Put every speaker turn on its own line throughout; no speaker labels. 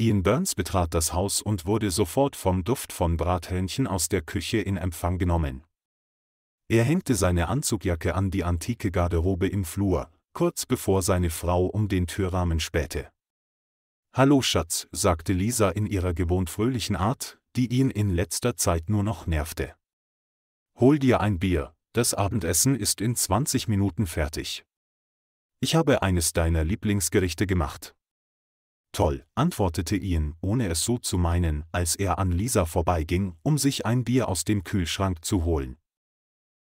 Ian Burns betrat das Haus und wurde sofort vom Duft von Brathähnchen aus der Küche in Empfang genommen. Er hängte seine Anzugjacke an die antike Garderobe im Flur, kurz bevor seine Frau um den Türrahmen spähte. Hallo Schatz, sagte Lisa in ihrer gewohnt fröhlichen Art, die ihn in letzter Zeit nur noch nervte. Hol dir ein Bier, das Abendessen ist in 20 Minuten fertig. Ich habe eines deiner Lieblingsgerichte gemacht. Toll, antwortete Ian, ohne es so zu meinen, als er an Lisa vorbeiging, um sich ein Bier aus dem Kühlschrank zu holen.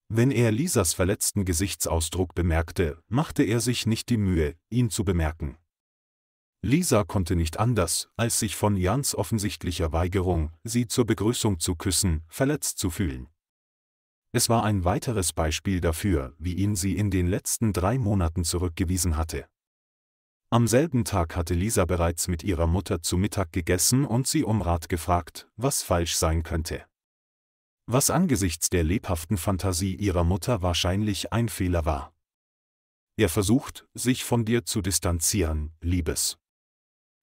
Wenn er Lisas verletzten Gesichtsausdruck bemerkte, machte er sich nicht die Mühe, ihn zu bemerken. Lisa konnte nicht anders, als sich von Jans offensichtlicher Weigerung, sie zur Begrüßung zu küssen, verletzt zu fühlen. Es war ein weiteres Beispiel dafür, wie ihn sie in den letzten drei Monaten zurückgewiesen hatte. Am selben Tag hatte Lisa bereits mit ihrer Mutter zu Mittag gegessen und sie um Rat gefragt, was falsch sein könnte. Was angesichts der lebhaften Fantasie ihrer Mutter wahrscheinlich ein Fehler war. Er versucht, sich von dir zu distanzieren, Liebes.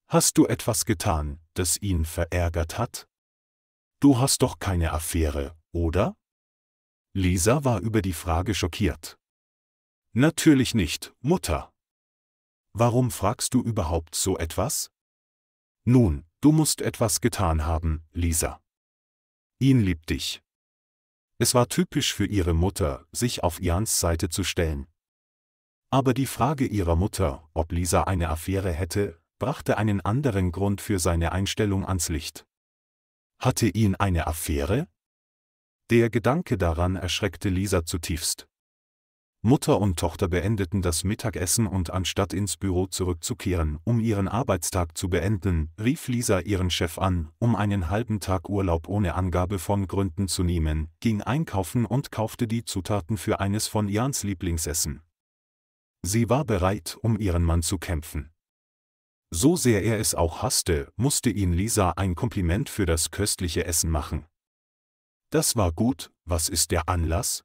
Hast du etwas getan, das ihn verärgert hat? Du hast doch keine Affäre, oder? Lisa war über die Frage schockiert. Natürlich nicht, Mutter. Warum fragst du überhaupt so etwas? Nun, du musst etwas getan haben, Lisa. Ihn liebt dich. Es war typisch für ihre Mutter, sich auf Jans Seite zu stellen. Aber die Frage ihrer Mutter, ob Lisa eine Affäre hätte, brachte einen anderen Grund für seine Einstellung ans Licht. Hatte ihn eine Affäre? Der Gedanke daran erschreckte Lisa zutiefst. Mutter und Tochter beendeten das Mittagessen und anstatt ins Büro zurückzukehren, um ihren Arbeitstag zu beenden, rief Lisa ihren Chef an, um einen halben Tag Urlaub ohne Angabe von Gründen zu nehmen, ging einkaufen und kaufte die Zutaten für eines von Jans Lieblingsessen. Sie war bereit, um ihren Mann zu kämpfen. So sehr er es auch hasste, musste ihn Lisa ein Kompliment für das köstliche Essen machen. Das war gut, was ist der Anlass?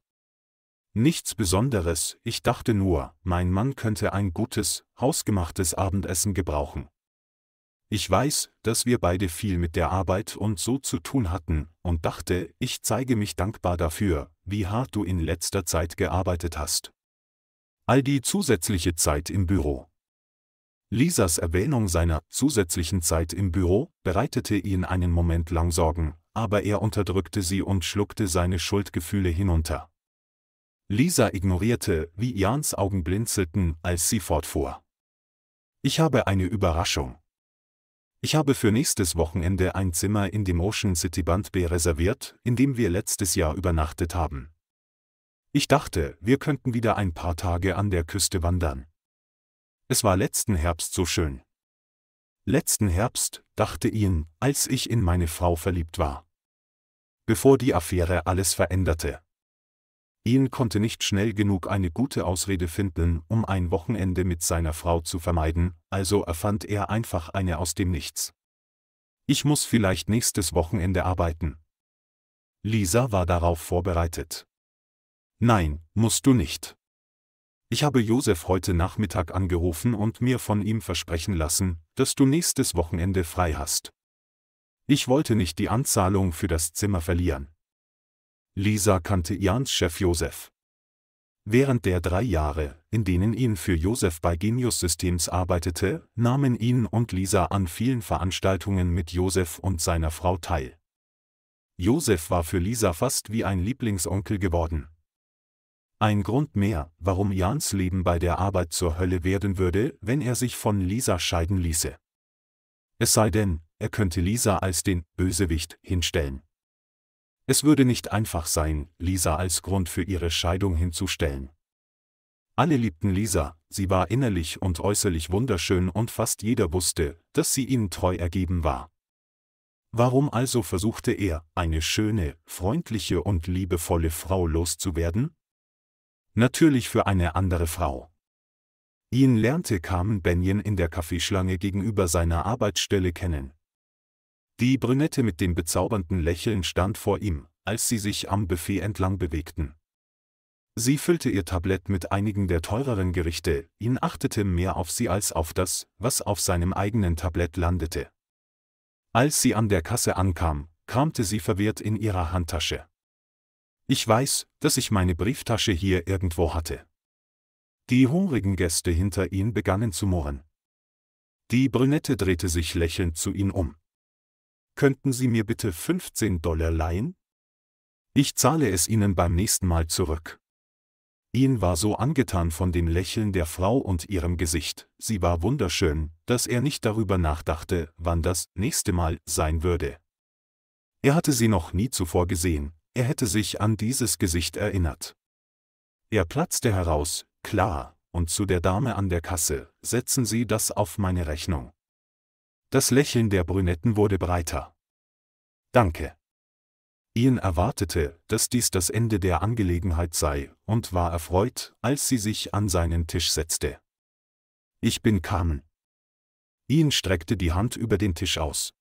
Nichts Besonderes, ich dachte nur, mein Mann könnte ein gutes, hausgemachtes Abendessen gebrauchen. Ich weiß, dass wir beide viel mit der Arbeit und so zu tun hatten, und dachte, ich zeige mich dankbar dafür, wie hart du in letzter Zeit gearbeitet hast. All die zusätzliche Zeit im Büro. Lisas Erwähnung seiner zusätzlichen Zeit im Büro bereitete ihn einen Moment lang Sorgen, aber er unterdrückte sie und schluckte seine Schuldgefühle hinunter. Lisa ignorierte, wie Jans Augen blinzelten, als sie fortfuhr. Ich habe eine Überraschung. Ich habe für nächstes Wochenende ein Zimmer in dem Ocean City Band B reserviert, in dem wir letztes Jahr übernachtet haben. Ich dachte, wir könnten wieder ein paar Tage an der Küste wandern. Es war letzten Herbst so schön. Letzten Herbst, dachte ihn, als ich in meine Frau verliebt war. Bevor die Affäre alles veränderte. Ian konnte nicht schnell genug eine gute Ausrede finden, um ein Wochenende mit seiner Frau zu vermeiden, also erfand er einfach eine aus dem Nichts. Ich muss vielleicht nächstes Wochenende arbeiten. Lisa war darauf vorbereitet. Nein, musst du nicht. Ich habe Josef heute Nachmittag angerufen und mir von ihm versprechen lassen, dass du nächstes Wochenende frei hast. Ich wollte nicht die Anzahlung für das Zimmer verlieren. Lisa kannte Jans Chef Josef. Während der drei Jahre, in denen ihn für Josef bei Genius Systems arbeitete, nahmen ihn und Lisa an vielen Veranstaltungen mit Josef und seiner Frau teil. Josef war für Lisa fast wie ein Lieblingsonkel geworden. Ein Grund mehr, warum Jans Leben bei der Arbeit zur Hölle werden würde, wenn er sich von Lisa scheiden ließe. Es sei denn, er könnte Lisa als den Bösewicht hinstellen. Es würde nicht einfach sein, Lisa als Grund für ihre Scheidung hinzustellen. Alle liebten Lisa, sie war innerlich und äußerlich wunderschön und fast jeder wusste, dass sie ihm treu ergeben war. Warum also versuchte er, eine schöne, freundliche und liebevolle Frau loszuwerden? Natürlich für eine andere Frau. Ihn lernte Carmen Benjen in der Kaffeeschlange gegenüber seiner Arbeitsstelle kennen. Die Brünette mit dem bezaubernden Lächeln stand vor ihm, als sie sich am Buffet entlang bewegten. Sie füllte ihr Tablett mit einigen der teureren Gerichte, ihn achtete mehr auf sie als auf das, was auf seinem eigenen Tablett landete. Als sie an der Kasse ankam, kramte sie verwirrt in ihrer Handtasche. Ich weiß, dass ich meine Brieftasche hier irgendwo hatte. Die hungrigen Gäste hinter ihm begannen zu murren. Die Brünette drehte sich lächelnd zu ihm um. Könnten Sie mir bitte 15 Dollar leihen? Ich zahle es Ihnen beim nächsten Mal zurück. Ian war so angetan von dem Lächeln der Frau und ihrem Gesicht, sie war wunderschön, dass er nicht darüber nachdachte, wann das nächste Mal sein würde. Er hatte sie noch nie zuvor gesehen, er hätte sich an dieses Gesicht erinnert. Er platzte heraus, klar, und zu der Dame an der Kasse, setzen Sie das auf meine Rechnung. Das Lächeln der Brünetten wurde breiter. Danke. Ian erwartete, dass dies das Ende der Angelegenheit sei, und war erfreut, als sie sich an seinen Tisch setzte. Ich bin Carmen. Ian streckte die Hand über den Tisch aus.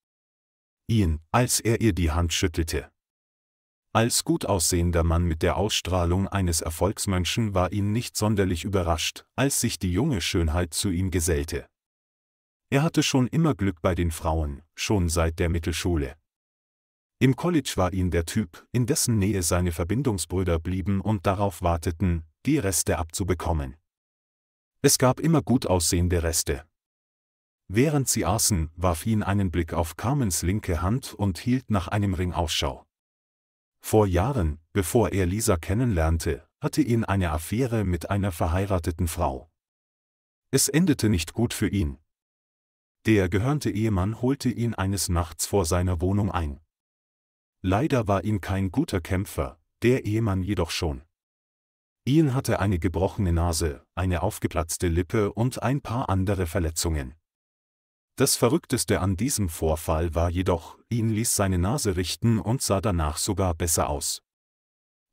Ian, als er ihr die Hand schüttelte. Als gut aussehender Mann mit der Ausstrahlung eines Erfolgsmönchen war ihn nicht sonderlich überrascht, als sich die junge Schönheit zu ihm gesellte. Er hatte schon immer Glück bei den Frauen, schon seit der Mittelschule. Im College war ihn der Typ, in dessen Nähe seine Verbindungsbrüder blieben und darauf warteten, die Reste abzubekommen. Es gab immer gut aussehende Reste. Während sie aßen, warf ihn einen Blick auf Carmens linke Hand und hielt nach einem Ring Ausschau. Vor Jahren, bevor er Lisa kennenlernte, hatte ihn eine Affäre mit einer verheirateten Frau. Es endete nicht gut für ihn, der gehörnte Ehemann holte ihn eines Nachts vor seiner Wohnung ein. Leider war ihm kein guter Kämpfer, der Ehemann jedoch schon. Ian hatte eine gebrochene Nase, eine aufgeplatzte Lippe und ein paar andere Verletzungen. Das Verrückteste an diesem Vorfall war jedoch, ihn ließ seine Nase richten und sah danach sogar besser aus.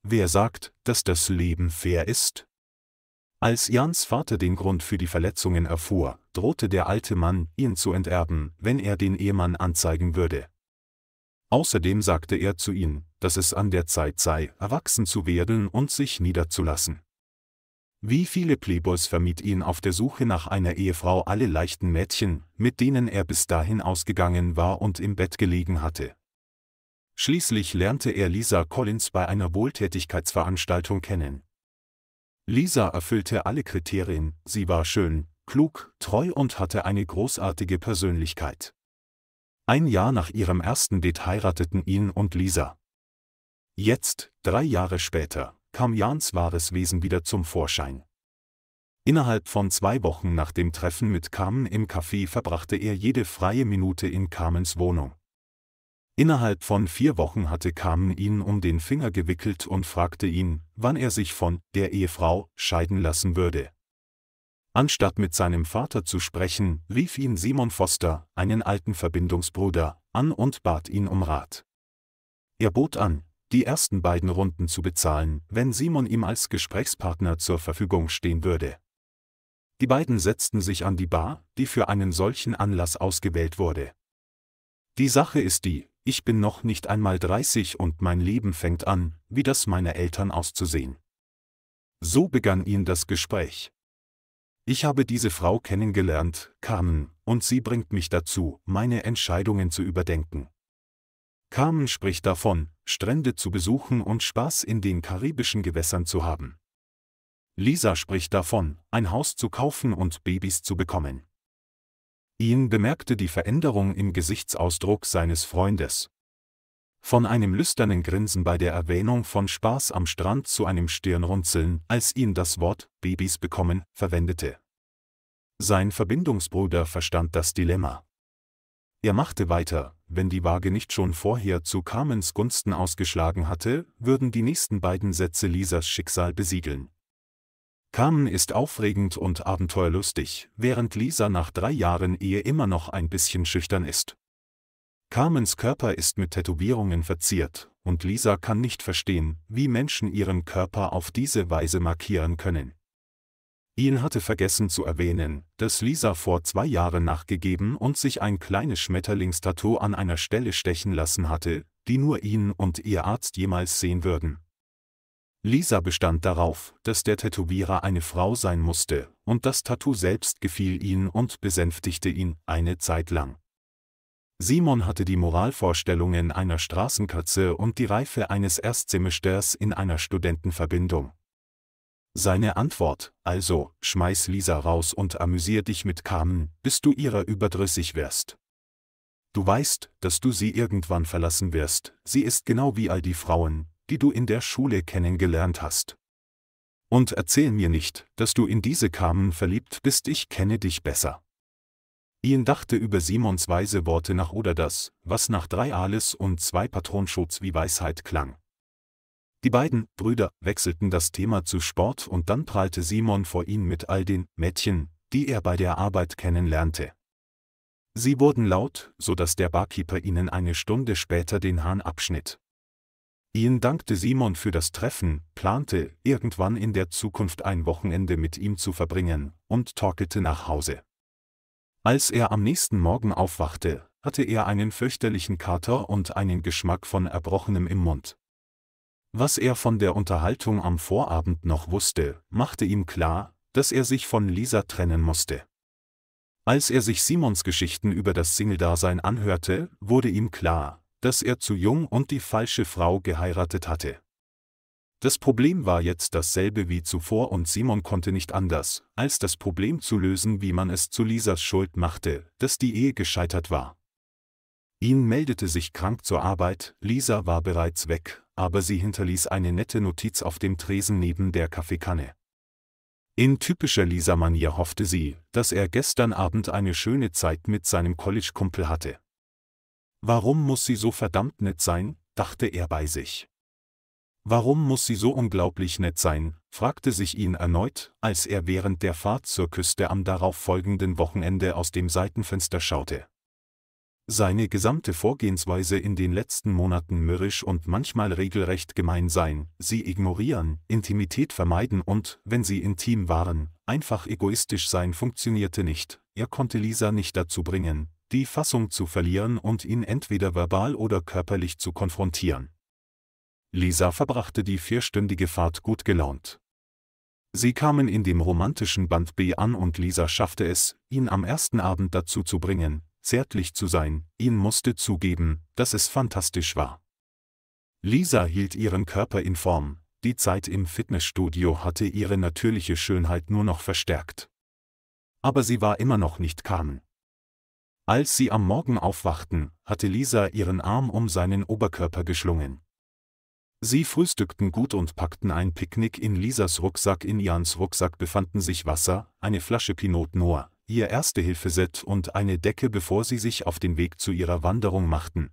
Wer sagt, dass das Leben fair ist? Als Jans Vater den Grund für die Verletzungen erfuhr, drohte der alte Mann, ihn zu enterben, wenn er den Ehemann anzeigen würde. Außerdem sagte er zu ihm, dass es an der Zeit sei, erwachsen zu werden und sich niederzulassen. Wie viele Playboys vermied ihn auf der Suche nach einer Ehefrau alle leichten Mädchen, mit denen er bis dahin ausgegangen war und im Bett gelegen hatte. Schließlich lernte er Lisa Collins bei einer Wohltätigkeitsveranstaltung kennen. Lisa erfüllte alle Kriterien, sie war schön, klug, treu und hatte eine großartige Persönlichkeit. Ein Jahr nach ihrem ersten Date heirateten ihn und Lisa. Jetzt, drei Jahre später, kam Jans wahres Wesen wieder zum Vorschein. Innerhalb von zwei Wochen nach dem Treffen mit Carmen im Café verbrachte er jede freie Minute in Carmens Wohnung. Innerhalb von vier Wochen hatte Carmen ihn um den Finger gewickelt und fragte ihn, wann er sich von der Ehefrau scheiden lassen würde. Anstatt mit seinem Vater zu sprechen, rief ihn Simon Foster, einen alten Verbindungsbruder, an und bat ihn um Rat. Er bot an, die ersten beiden Runden zu bezahlen, wenn Simon ihm als Gesprächspartner zur Verfügung stehen würde. Die beiden setzten sich an die Bar, die für einen solchen Anlass ausgewählt wurde. Die Sache ist die, ich bin noch nicht einmal 30 und mein Leben fängt an, wie das meiner Eltern auszusehen. So begann ihn das Gespräch. Ich habe diese Frau kennengelernt, Carmen, und sie bringt mich dazu, meine Entscheidungen zu überdenken. Carmen spricht davon, Strände zu besuchen und Spaß in den karibischen Gewässern zu haben. Lisa spricht davon, ein Haus zu kaufen und Babys zu bekommen. Ian bemerkte die Veränderung im Gesichtsausdruck seines Freundes. Von einem lüsternen Grinsen bei der Erwähnung von Spaß am Strand zu einem Stirnrunzeln, als ihn das Wort Babys bekommen verwendete. Sein Verbindungsbruder verstand das Dilemma. Er machte weiter, wenn die Waage nicht schon vorher zu Carmens Gunsten ausgeschlagen hatte, würden die nächsten beiden Sätze Lisas Schicksal besiegeln. Carmen ist aufregend und abenteuerlustig, während Lisa nach drei Jahren Ehe immer noch ein bisschen schüchtern ist. Carmens Körper ist mit Tätowierungen verziert, und Lisa kann nicht verstehen, wie Menschen ihren Körper auf diese Weise markieren können. Ian hatte vergessen zu erwähnen, dass Lisa vor zwei Jahren nachgegeben und sich ein kleines Schmetterlingstattoo an einer Stelle stechen lassen hatte, die nur ihn und ihr Arzt jemals sehen würden. Lisa bestand darauf, dass der Tätowierer eine Frau sein musste, und das Tattoo selbst gefiel ihn und besänftigte ihn eine Zeit lang. Simon hatte die Moralvorstellungen einer Straßenkatze und die Reife eines Erstsemesters in einer Studentenverbindung. Seine Antwort, also, schmeiß Lisa raus und amüsier dich mit Carmen, bis du ihrer überdrüssig wärst. Du weißt, dass du sie irgendwann verlassen wirst, sie ist genau wie all die Frauen, die du in der Schule kennengelernt hast. Und erzähl mir nicht, dass du in diese Kamen verliebt bist, ich kenne dich besser. Ian dachte über Simons weise Worte nach oder das, was nach drei Ales und zwei Patronschutz wie Weisheit klang. Die beiden Brüder wechselten das Thema zu Sport und dann prahlte Simon vor ihm mit all den Mädchen, die er bei der Arbeit kennenlernte. Sie wurden laut, so dass der Barkeeper ihnen eine Stunde später den Hahn abschnitt. Ihnen dankte Simon für das Treffen, plante, irgendwann in der Zukunft ein Wochenende mit ihm zu verbringen, und torkelte nach Hause. Als er am nächsten Morgen aufwachte, hatte er einen fürchterlichen Kater und einen Geschmack von Erbrochenem im Mund. Was er von der Unterhaltung am Vorabend noch wusste, machte ihm klar, dass er sich von Lisa trennen musste. Als er sich Simons Geschichten über das single anhörte, wurde ihm klar, dass er zu jung und die falsche Frau geheiratet hatte. Das Problem war jetzt dasselbe wie zuvor und Simon konnte nicht anders, als das Problem zu lösen, wie man es zu Lisas Schuld machte, dass die Ehe gescheitert war. Ihn meldete sich krank zur Arbeit, Lisa war bereits weg, aber sie hinterließ eine nette Notiz auf dem Tresen neben der Kaffeekanne. In typischer Lisa-Manier hoffte sie, dass er gestern Abend eine schöne Zeit mit seinem College-Kumpel hatte. Warum muss sie so verdammt nett sein? dachte er bei sich. Warum muss sie so unglaublich nett sein? fragte sich ihn erneut, als er während der Fahrt zur Küste am darauffolgenden Wochenende aus dem Seitenfenster schaute. Seine gesamte Vorgehensweise in den letzten Monaten mürrisch und manchmal regelrecht gemein sein, sie ignorieren, Intimität vermeiden und, wenn sie intim waren, einfach egoistisch sein funktionierte nicht, er konnte Lisa nicht dazu bringen, die Fassung zu verlieren und ihn entweder verbal oder körperlich zu konfrontieren. Lisa verbrachte die vierstündige Fahrt gut gelaunt. Sie kamen in dem romantischen Band B an und Lisa schaffte es, ihn am ersten Abend dazu zu bringen, zärtlich zu sein, ihn musste zugeben, dass es fantastisch war. Lisa hielt ihren Körper in Form, die Zeit im Fitnessstudio hatte ihre natürliche Schönheit nur noch verstärkt. Aber sie war immer noch nicht Carmen. Als sie am Morgen aufwachten, hatte Lisa ihren Arm um seinen Oberkörper geschlungen. Sie frühstückten gut und packten ein Picknick in Lisas Rucksack. In Jans Rucksack befanden sich Wasser, eine Flasche Pinot Noir, ihr Erste-Hilfe-Set und eine Decke, bevor sie sich auf den Weg zu ihrer Wanderung machten.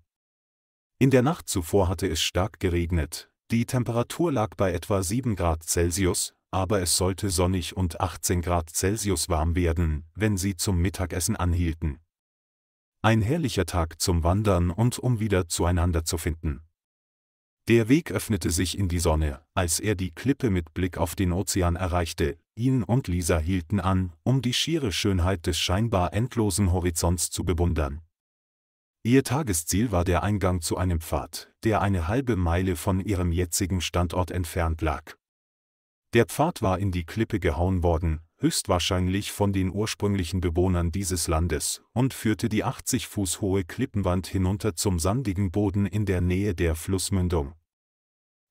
In der Nacht zuvor hatte es stark geregnet, die Temperatur lag bei etwa 7 Grad Celsius, aber es sollte sonnig und 18 Grad Celsius warm werden, wenn sie zum Mittagessen anhielten ein herrlicher Tag zum Wandern und um wieder zueinander zu finden. Der Weg öffnete sich in die Sonne, als er die Klippe mit Blick auf den Ozean erreichte, ihn und Lisa hielten an, um die schiere Schönheit des scheinbar endlosen Horizonts zu bewundern. Ihr Tagesziel war der Eingang zu einem Pfad, der eine halbe Meile von ihrem jetzigen Standort entfernt lag. Der Pfad war in die Klippe gehauen worden, höchstwahrscheinlich von den ursprünglichen Bewohnern dieses Landes, und führte die 80 Fuß hohe Klippenwand hinunter zum sandigen Boden in der Nähe der Flussmündung.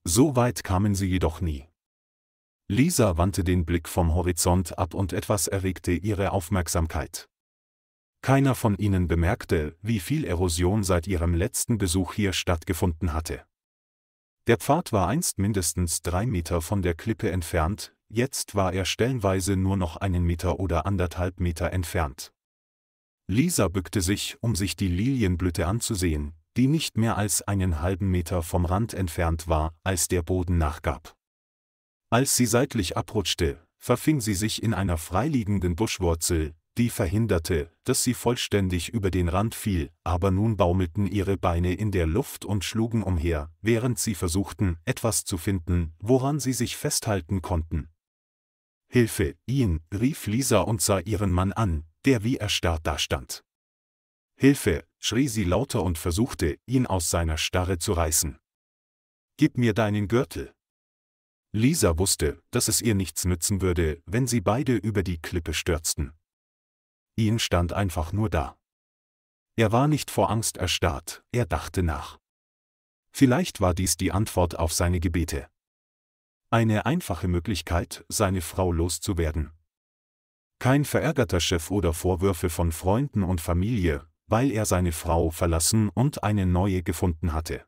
So weit kamen sie jedoch nie. Lisa wandte den Blick vom Horizont ab und etwas erregte ihre Aufmerksamkeit. Keiner von ihnen bemerkte, wie viel Erosion seit ihrem letzten Besuch hier stattgefunden hatte. Der Pfad war einst mindestens drei Meter von der Klippe entfernt, Jetzt war er stellenweise nur noch einen Meter oder anderthalb Meter entfernt. Lisa bückte sich, um sich die Lilienblüte anzusehen, die nicht mehr als einen halben Meter vom Rand entfernt war, als der Boden nachgab. Als sie seitlich abrutschte, verfing sie sich in einer freiliegenden Buschwurzel, die verhinderte, dass sie vollständig über den Rand fiel, aber nun baumelten ihre Beine in der Luft und schlugen umher, während sie versuchten, etwas zu finden, woran sie sich festhalten konnten. Hilfe, ihn, rief Lisa und sah ihren Mann an, der wie erstarrt dastand. Hilfe, schrie sie lauter und versuchte, ihn aus seiner Starre zu reißen. Gib mir deinen Gürtel. Lisa wusste, dass es ihr nichts nützen würde, wenn sie beide über die Klippe stürzten. Ihn stand einfach nur da. Er war nicht vor Angst erstarrt, er dachte nach. Vielleicht war dies die Antwort auf seine Gebete. Eine einfache Möglichkeit, seine Frau loszuwerden. Kein verärgerter Chef oder Vorwürfe von Freunden und Familie, weil er seine Frau verlassen und eine neue gefunden hatte.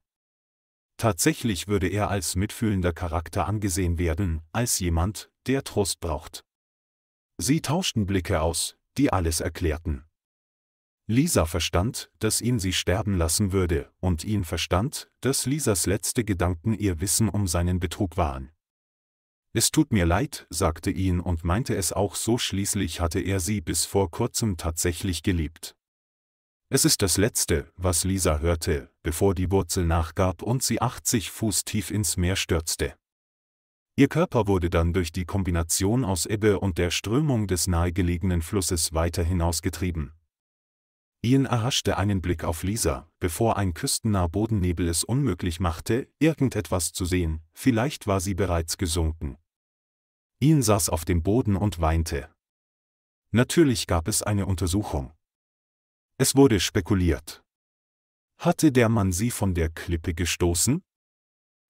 Tatsächlich würde er als mitfühlender Charakter angesehen werden, als jemand, der Trost braucht. Sie tauschten Blicke aus, die alles erklärten. Lisa verstand, dass ihn sie sterben lassen würde, und ihn verstand, dass Lisas letzte Gedanken ihr Wissen um seinen Betrug waren. Es tut mir leid, sagte ihn und meinte es auch so schließlich hatte er sie bis vor kurzem tatsächlich geliebt. Es ist das Letzte, was Lisa hörte, bevor die Wurzel nachgab und sie 80 Fuß tief ins Meer stürzte. Ihr Körper wurde dann durch die Kombination aus Ebbe und der Strömung des nahegelegenen Flusses weiter hinausgetrieben. Ian erhaschte einen Blick auf Lisa, bevor ein küstennaher Bodennebel es unmöglich machte, irgendetwas zu sehen, vielleicht war sie bereits gesunken. Ian saß auf dem Boden und weinte. Natürlich gab es eine Untersuchung. Es wurde spekuliert. Hatte der Mann sie von der Klippe gestoßen?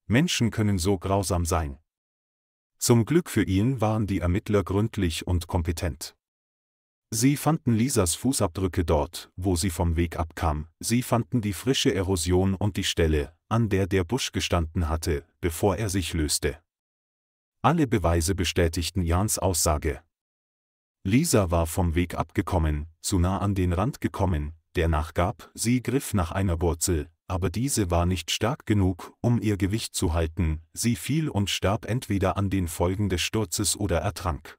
Menschen können so grausam sein. Zum Glück für ihn waren die Ermittler gründlich und kompetent. Sie fanden Lisas Fußabdrücke dort, wo sie vom Weg abkam, sie fanden die frische Erosion und die Stelle, an der der Busch gestanden hatte, bevor er sich löste. Alle Beweise bestätigten Jans Aussage. Lisa war vom Weg abgekommen, zu nah an den Rand gekommen, der nachgab, sie griff nach einer Wurzel, aber diese war nicht stark genug, um ihr Gewicht zu halten, sie fiel und starb entweder an den Folgen des Sturzes oder ertrank.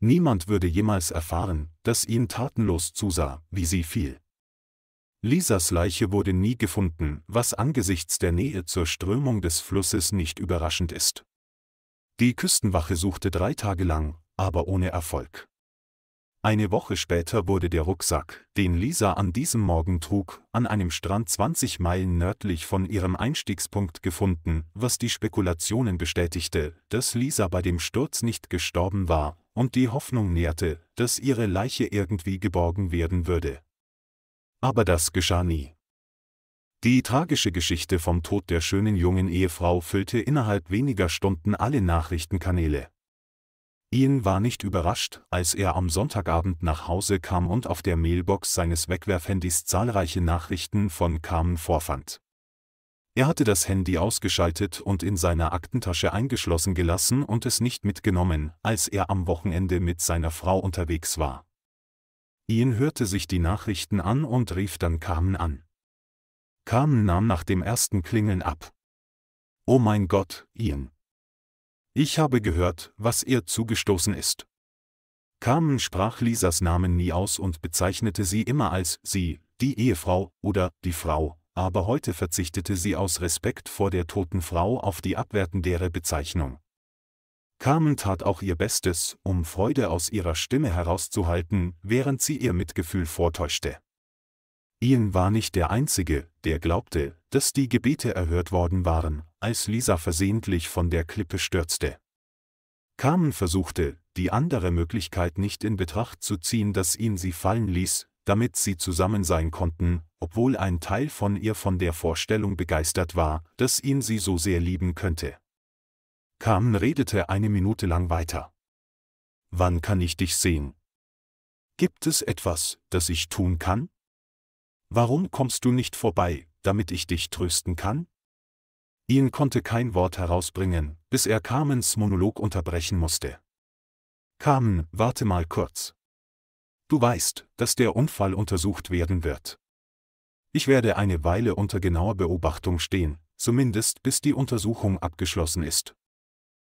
Niemand würde jemals erfahren, dass ihn tatenlos zusah, wie sie fiel. Lisas Leiche wurde nie gefunden, was angesichts der Nähe zur Strömung des Flusses nicht überraschend ist. Die Küstenwache suchte drei Tage lang, aber ohne Erfolg. Eine Woche später wurde der Rucksack, den Lisa an diesem Morgen trug, an einem Strand 20 Meilen nördlich von ihrem Einstiegspunkt gefunden, was die Spekulationen bestätigte, dass Lisa bei dem Sturz nicht gestorben war und die Hoffnung nährte, dass ihre Leiche irgendwie geborgen werden würde. Aber das geschah nie. Die tragische Geschichte vom Tod der schönen jungen Ehefrau füllte innerhalb weniger Stunden alle Nachrichtenkanäle. Ian war nicht überrascht, als er am Sonntagabend nach Hause kam und auf der Mailbox seines Wegwerfhandys zahlreiche Nachrichten von Carmen vorfand. Er hatte das Handy ausgeschaltet und in seiner Aktentasche eingeschlossen gelassen und es nicht mitgenommen, als er am Wochenende mit seiner Frau unterwegs war. Ian hörte sich die Nachrichten an und rief dann Carmen an. Carmen nahm nach dem ersten Klingeln ab. Oh mein Gott, Ian. Ich habe gehört, was ihr zugestoßen ist. Carmen sprach Lisas Namen nie aus und bezeichnete sie immer als sie, die Ehefrau oder die Frau, aber heute verzichtete sie aus Respekt vor der toten Frau auf die abwertendere Bezeichnung. Carmen tat auch ihr Bestes, um Freude aus ihrer Stimme herauszuhalten, während sie ihr Mitgefühl vortäuschte. Ian war nicht der Einzige, der glaubte, dass die Gebete erhört worden waren, als Lisa versehentlich von der Klippe stürzte. Carmen versuchte, die andere Möglichkeit nicht in Betracht zu ziehen, dass ihn sie fallen ließ, damit sie zusammen sein konnten, obwohl ein Teil von ihr von der Vorstellung begeistert war, dass ihn sie so sehr lieben könnte. Carmen redete eine Minute lang weiter. Wann kann ich dich sehen? Gibt es etwas, das ich tun kann? Warum kommst du nicht vorbei, damit ich dich trösten kann? Ian konnte kein Wort herausbringen, bis er Carmens Monolog unterbrechen musste. Carmen, warte mal kurz. Du weißt, dass der Unfall untersucht werden wird. Ich werde eine Weile unter genauer Beobachtung stehen, zumindest bis die Untersuchung abgeschlossen ist.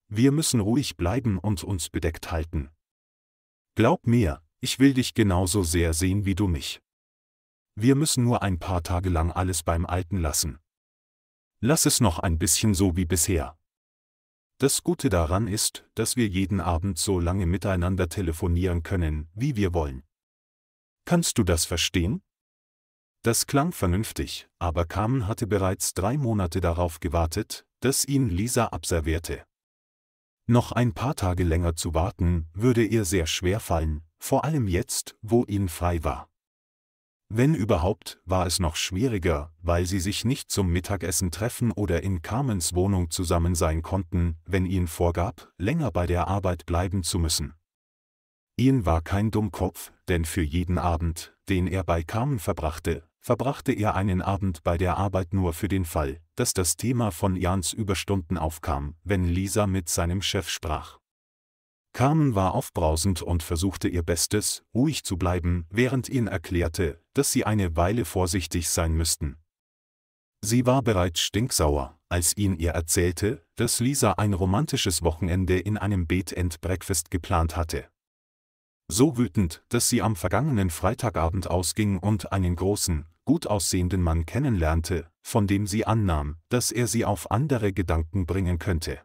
Wir müssen ruhig bleiben und uns bedeckt halten. Glaub mir, ich will dich genauso sehr sehen wie du mich. Wir müssen nur ein paar Tage lang alles beim Alten lassen. Lass es noch ein bisschen so wie bisher. Das Gute daran ist, dass wir jeden Abend so lange miteinander telefonieren können, wie wir wollen. Kannst du das verstehen? Das klang vernünftig, aber Carmen hatte bereits drei Monate darauf gewartet, dass ihn Lisa abservierte. Noch ein paar Tage länger zu warten, würde ihr sehr schwer fallen, vor allem jetzt, wo ihn frei war. Wenn überhaupt, war es noch schwieriger, weil sie sich nicht zum Mittagessen treffen oder in Carmens Wohnung zusammen sein konnten, wenn ihn vorgab, länger bei der Arbeit bleiben zu müssen. Ian war kein Dummkopf, denn für jeden Abend, den er bei Carmen verbrachte, verbrachte er einen Abend bei der Arbeit nur für den Fall, dass das Thema von Jans Überstunden aufkam, wenn Lisa mit seinem Chef sprach. Carmen war aufbrausend und versuchte ihr Bestes, ruhig zu bleiben, während ihn erklärte, dass sie eine Weile vorsichtig sein müssten. Sie war bereits stinksauer, als ihn ihr erzählte, dass Lisa ein romantisches Wochenende in einem Beat and Breakfast geplant hatte. So wütend, dass sie am vergangenen Freitagabend ausging und einen großen, gut aussehenden Mann kennenlernte, von dem sie annahm, dass er sie auf andere Gedanken bringen könnte.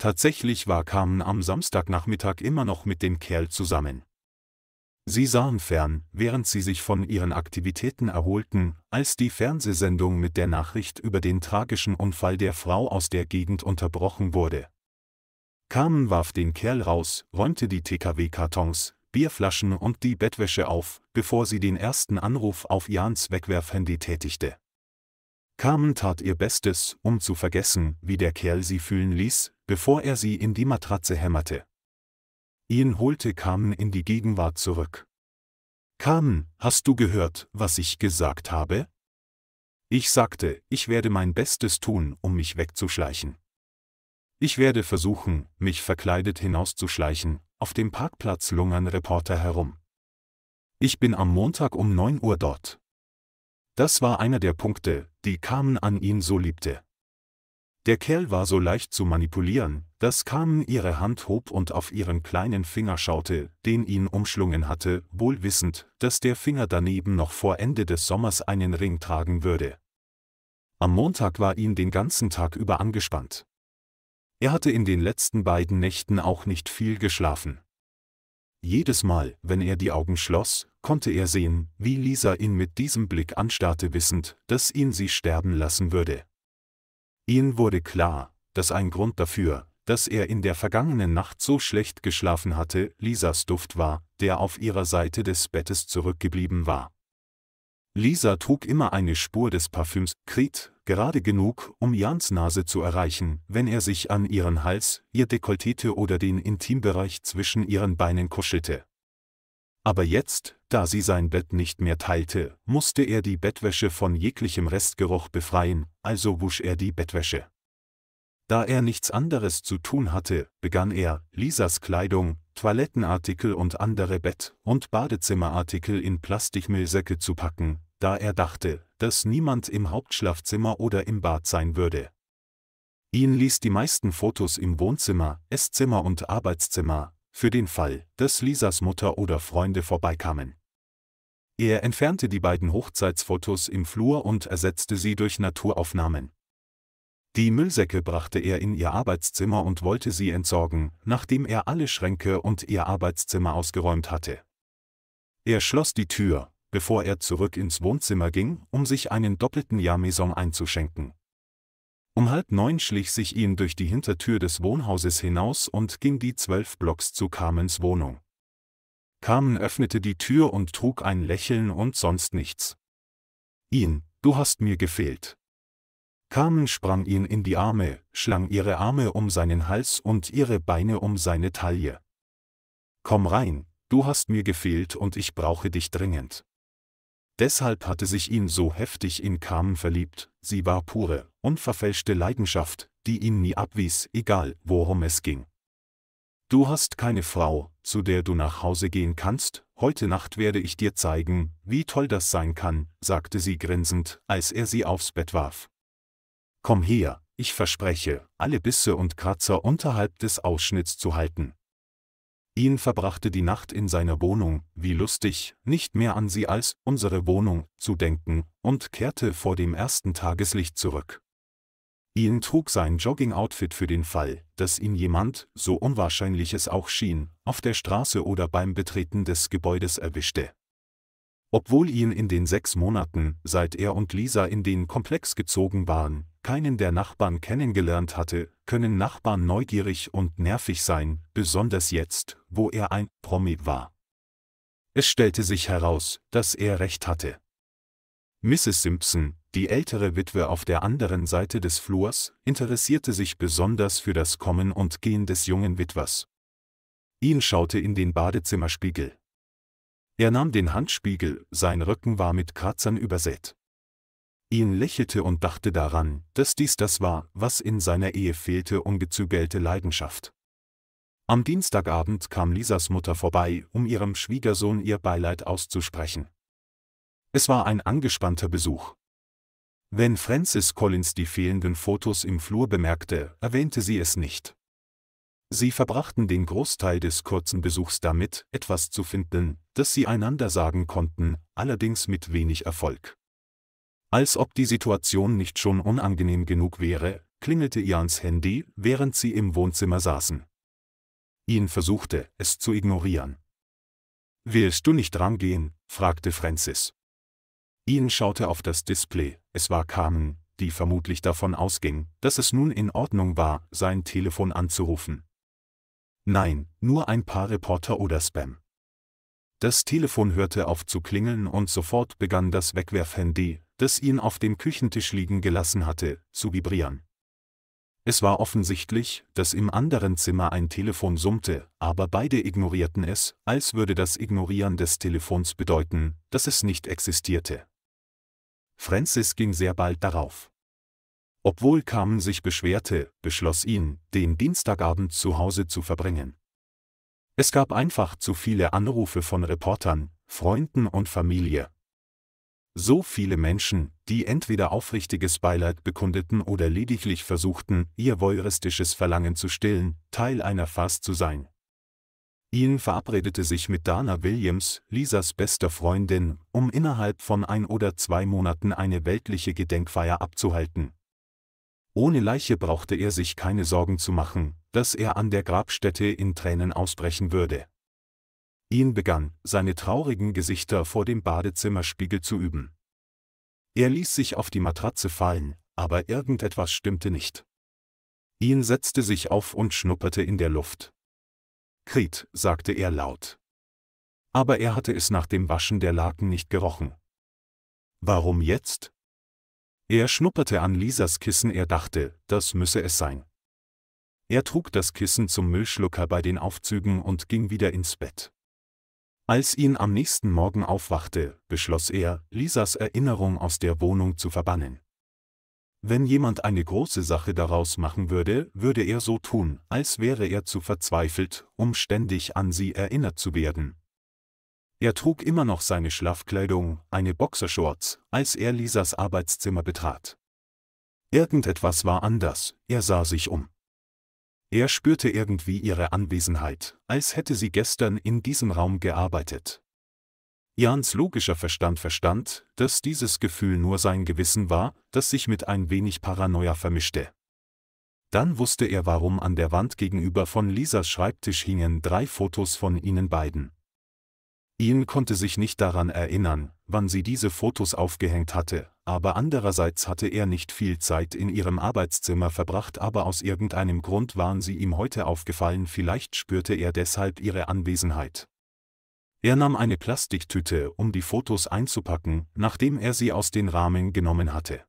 Tatsächlich war Carmen am Samstagnachmittag immer noch mit dem Kerl zusammen. Sie sahen fern, während sie sich von ihren Aktivitäten erholten, als die Fernsehsendung mit der Nachricht über den tragischen Unfall der Frau aus der Gegend unterbrochen wurde. Carmen warf den Kerl raus, räumte die TKW-Kartons, Bierflaschen und die Bettwäsche auf, bevor sie den ersten Anruf auf Jans Wegwerfhandy tätigte. Carmen tat ihr Bestes, um zu vergessen, wie der Kerl sie fühlen ließ, bevor er sie in die Matratze hämmerte. Ihn holte Carmen in die Gegenwart zurück. Carmen, hast du gehört, was ich gesagt habe? Ich sagte, ich werde mein Bestes tun, um mich wegzuschleichen. Ich werde versuchen, mich verkleidet hinauszuschleichen, auf dem Parkplatz lungern Reporter herum. Ich bin am Montag um 9 Uhr dort. Das war einer der Punkte, die Carmen an ihn so liebte. Der Kerl war so leicht zu manipulieren, dass Carmen ihre Hand hob und auf ihren kleinen Finger schaute, den ihn umschlungen hatte, wohl wissend, dass der Finger daneben noch vor Ende des Sommers einen Ring tragen würde. Am Montag war ihn den ganzen Tag über angespannt. Er hatte in den letzten beiden Nächten auch nicht viel geschlafen. Jedes Mal, wenn er die Augen schloss, konnte er sehen, wie Lisa ihn mit diesem Blick anstarrte wissend, dass ihn sie sterben lassen würde. Ihnen wurde klar, dass ein Grund dafür, dass er in der vergangenen Nacht so schlecht geschlafen hatte, Lisas Duft war, der auf ihrer Seite des Bettes zurückgeblieben war. Lisa trug immer eine Spur des Parfüms Krit, gerade genug, um Jans Nase zu erreichen, wenn er sich an ihren Hals, ihr Dekolleté oder den Intimbereich zwischen ihren Beinen kuschelte aber jetzt, da sie sein Bett nicht mehr teilte, musste er die Bettwäsche von jeglichem Restgeruch befreien, also wusch er die Bettwäsche. Da er nichts anderes zu tun hatte, begann er, Lisas Kleidung, Toilettenartikel und andere Bett- und Badezimmerartikel in Plastikmüllsäcke zu packen, da er dachte, dass niemand im Hauptschlafzimmer oder im Bad sein würde. Ihn ließ die meisten Fotos im Wohnzimmer, Esszimmer und Arbeitszimmer, für den Fall, dass Lisas Mutter oder Freunde vorbeikamen. Er entfernte die beiden Hochzeitsfotos im Flur und ersetzte sie durch Naturaufnahmen. Die Müllsäcke brachte er in ihr Arbeitszimmer und wollte sie entsorgen, nachdem er alle Schränke und ihr Arbeitszimmer ausgeräumt hatte. Er schloss die Tür, bevor er zurück ins Wohnzimmer ging, um sich einen doppelten Yamesong einzuschenken. Um halb neun schlich sich ihn durch die Hintertür des Wohnhauses hinaus und ging die zwölf Blocks zu Carmens Wohnung. Carmen öffnete die Tür und trug ein Lächeln und sonst nichts. Ihn, du hast mir gefehlt. Carmen sprang ihn in die Arme, schlang ihre Arme um seinen Hals und ihre Beine um seine Taille. Komm rein, du hast mir gefehlt und ich brauche dich dringend. Deshalb hatte sich ihn so heftig in Carmen verliebt, sie war pure, unverfälschte Leidenschaft, die ihn nie abwies, egal worum es ging. Du hast keine Frau, zu der du nach Hause gehen kannst, heute Nacht werde ich dir zeigen, wie toll das sein kann, sagte sie grinsend, als er sie aufs Bett warf. Komm her, ich verspreche, alle Bisse und Kratzer unterhalb des Ausschnitts zu halten. Ian verbrachte die Nacht in seiner Wohnung, wie lustig, nicht mehr an sie als unsere Wohnung zu denken, und kehrte vor dem ersten Tageslicht zurück. Ian trug sein Jogging-Outfit für den Fall, dass ihn jemand, so unwahrscheinlich es auch schien, auf der Straße oder beim Betreten des Gebäudes erwischte. Obwohl ihn in den sechs Monaten, seit er und Lisa in den Komplex gezogen waren, keinen der Nachbarn kennengelernt hatte, können Nachbarn neugierig und nervig sein, besonders jetzt, wo er ein Promi war. Es stellte sich heraus, dass er recht hatte. Mrs. Simpson, die ältere Witwe auf der anderen Seite des Flurs, interessierte sich besonders für das Kommen und Gehen des jungen Witwers. Ihn schaute in den Badezimmerspiegel. Er nahm den Handspiegel, sein Rücken war mit Kratzern übersät. Ian lächelte und dachte daran, dass dies das war, was in seiner Ehe fehlte ungezügelte Leidenschaft. Am Dienstagabend kam Lisas Mutter vorbei, um ihrem Schwiegersohn ihr Beileid auszusprechen. Es war ein angespannter Besuch. Wenn Francis Collins die fehlenden Fotos im Flur bemerkte, erwähnte sie es nicht. Sie verbrachten den Großteil des kurzen Besuchs damit, etwas zu finden, das sie einander sagen konnten, allerdings mit wenig Erfolg. Als ob die Situation nicht schon unangenehm genug wäre, klingelte Ians Handy, während sie im Wohnzimmer saßen. Ian versuchte, es zu ignorieren. Willst du nicht rangehen? fragte Francis. Ian schaute auf das Display, es war Carmen, die vermutlich davon ausging, dass es nun in Ordnung war, sein Telefon anzurufen. Nein, nur ein paar Reporter oder Spam. Das Telefon hörte auf zu klingeln und sofort begann das Wegwerfhandy, das ihn auf dem Küchentisch liegen gelassen hatte, zu vibrieren. Es war offensichtlich, dass im anderen Zimmer ein Telefon summte, aber beide ignorierten es, als würde das Ignorieren des Telefons bedeuten, dass es nicht existierte. Francis ging sehr bald darauf. Obwohl Carmen sich beschwerte, beschloss ihn, den Dienstagabend zu Hause zu verbringen. Es gab einfach zu viele Anrufe von Reportern, Freunden und Familie. So viele Menschen, die entweder aufrichtiges Beileid bekundeten oder lediglich versuchten, ihr voyeuristisches Verlangen zu stillen, Teil einer Farce zu sein. Ian verabredete sich mit Dana Williams, Lisas bester Freundin, um innerhalb von ein oder zwei Monaten eine weltliche Gedenkfeier abzuhalten. Ohne Leiche brauchte er sich keine Sorgen zu machen, dass er an der Grabstätte in Tränen ausbrechen würde. Ihn begann, seine traurigen Gesichter vor dem Badezimmerspiegel zu üben. Er ließ sich auf die Matratze fallen, aber irgendetwas stimmte nicht. Ihn setzte sich auf und schnupperte in der Luft. Kriet, sagte er laut. Aber er hatte es nach dem Waschen der Laken nicht gerochen. Warum jetzt? Er schnupperte an Lisas Kissen, er dachte, das müsse es sein. Er trug das Kissen zum Müllschlucker bei den Aufzügen und ging wieder ins Bett. Als ihn am nächsten Morgen aufwachte, beschloss er, Lisas Erinnerung aus der Wohnung zu verbannen. Wenn jemand eine große Sache daraus machen würde, würde er so tun, als wäre er zu verzweifelt, um ständig an sie erinnert zu werden, er trug immer noch seine Schlafkleidung, eine Boxershorts, als er Lisas Arbeitszimmer betrat. Irgendetwas war anders, er sah sich um. Er spürte irgendwie ihre Anwesenheit, als hätte sie gestern in diesem Raum gearbeitet. Jans logischer Verstand verstand, dass dieses Gefühl nur sein Gewissen war, das sich mit ein wenig Paranoia vermischte. Dann wusste er warum an der Wand gegenüber von Lisas Schreibtisch hingen drei Fotos von ihnen beiden. Ian konnte sich nicht daran erinnern, wann sie diese Fotos aufgehängt hatte, aber andererseits hatte er nicht viel Zeit in ihrem Arbeitszimmer verbracht, aber aus irgendeinem Grund waren sie ihm heute aufgefallen, vielleicht spürte er deshalb ihre Anwesenheit. Er nahm eine Plastiktüte, um die Fotos einzupacken, nachdem er sie aus den Rahmen genommen hatte.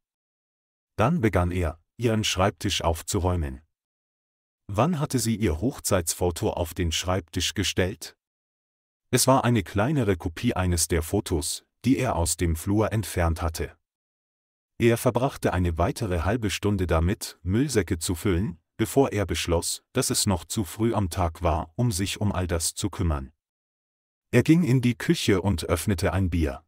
Dann begann er, ihren Schreibtisch aufzuräumen. Wann hatte sie ihr Hochzeitsfoto auf den Schreibtisch gestellt? Es war eine kleinere Kopie eines der Fotos, die er aus dem Flur entfernt hatte. Er verbrachte eine weitere halbe Stunde damit, Müllsäcke zu füllen, bevor er beschloss, dass es noch zu früh am Tag war, um sich um all das zu kümmern. Er ging in die Küche und öffnete ein Bier.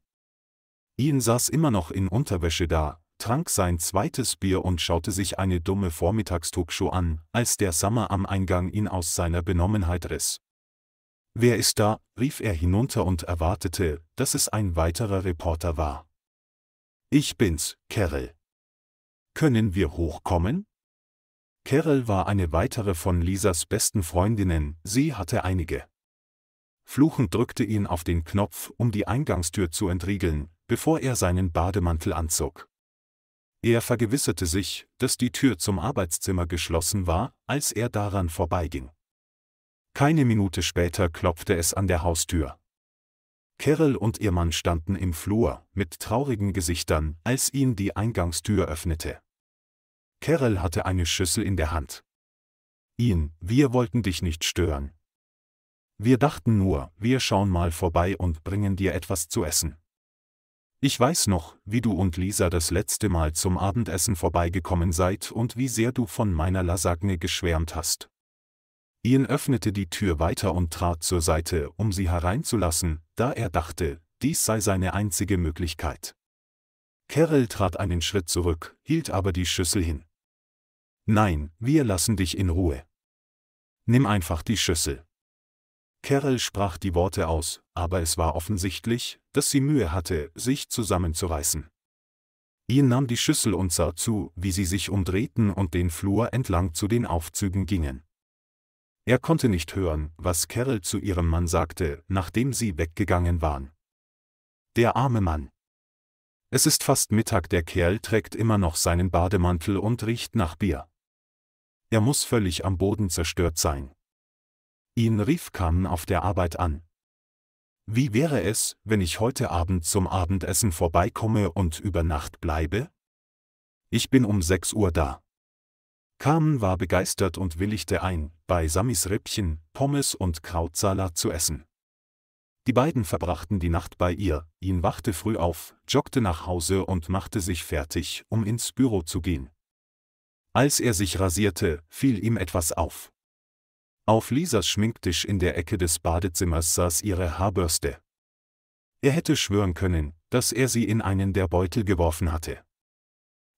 Ian saß immer noch in Unterwäsche da, trank sein zweites Bier und schaute sich eine dumme Vormittagstalkshow an, als der Summer am Eingang ihn aus seiner Benommenheit riss. Wer ist da? rief er hinunter und erwartete, dass es ein weiterer Reporter war. Ich bin's, Carol. Können wir hochkommen? Carol war eine weitere von Lisas besten Freundinnen, sie hatte einige. Fluchend drückte ihn auf den Knopf, um die Eingangstür zu entriegeln, bevor er seinen Bademantel anzog. Er vergewisserte sich, dass die Tür zum Arbeitszimmer geschlossen war, als er daran vorbeiging. Keine Minute später klopfte es an der Haustür. Carol und ihr Mann standen im Flur, mit traurigen Gesichtern, als ihn die Eingangstür öffnete. Carol hatte eine Schüssel in der Hand. Ihn, wir wollten dich nicht stören. Wir dachten nur, wir schauen mal vorbei und bringen dir etwas zu essen. Ich weiß noch, wie du und Lisa das letzte Mal zum Abendessen vorbeigekommen seid und wie sehr du von meiner Lasagne geschwärmt hast. Ian öffnete die Tür weiter und trat zur Seite, um sie hereinzulassen, da er dachte, dies sei seine einzige Möglichkeit. Carol trat einen Schritt zurück, hielt aber die Schüssel hin. Nein, wir lassen dich in Ruhe. Nimm einfach die Schüssel. Carol sprach die Worte aus, aber es war offensichtlich, dass sie Mühe hatte, sich zusammenzureißen. Ian nahm die Schüssel und sah zu, wie sie sich umdrehten und den Flur entlang zu den Aufzügen gingen. Er konnte nicht hören, was Carol zu ihrem Mann sagte, nachdem sie weggegangen waren. Der arme Mann. Es ist fast Mittag, der Kerl trägt immer noch seinen Bademantel und riecht nach Bier. Er muss völlig am Boden zerstört sein. Ihn rief Kamen auf der Arbeit an. Wie wäre es, wenn ich heute Abend zum Abendessen vorbeikomme und über Nacht bleibe? Ich bin um 6 Uhr da. Carmen war begeistert und willigte ein, bei Samis Rippchen, Pommes und Krautsalat zu essen. Die beiden verbrachten die Nacht bei ihr, ihn wachte früh auf, joggte nach Hause und machte sich fertig, um ins Büro zu gehen. Als er sich rasierte, fiel ihm etwas auf. Auf Lisas Schminktisch in der Ecke des Badezimmers saß ihre Haarbürste. Er hätte schwören können, dass er sie in einen der Beutel geworfen hatte.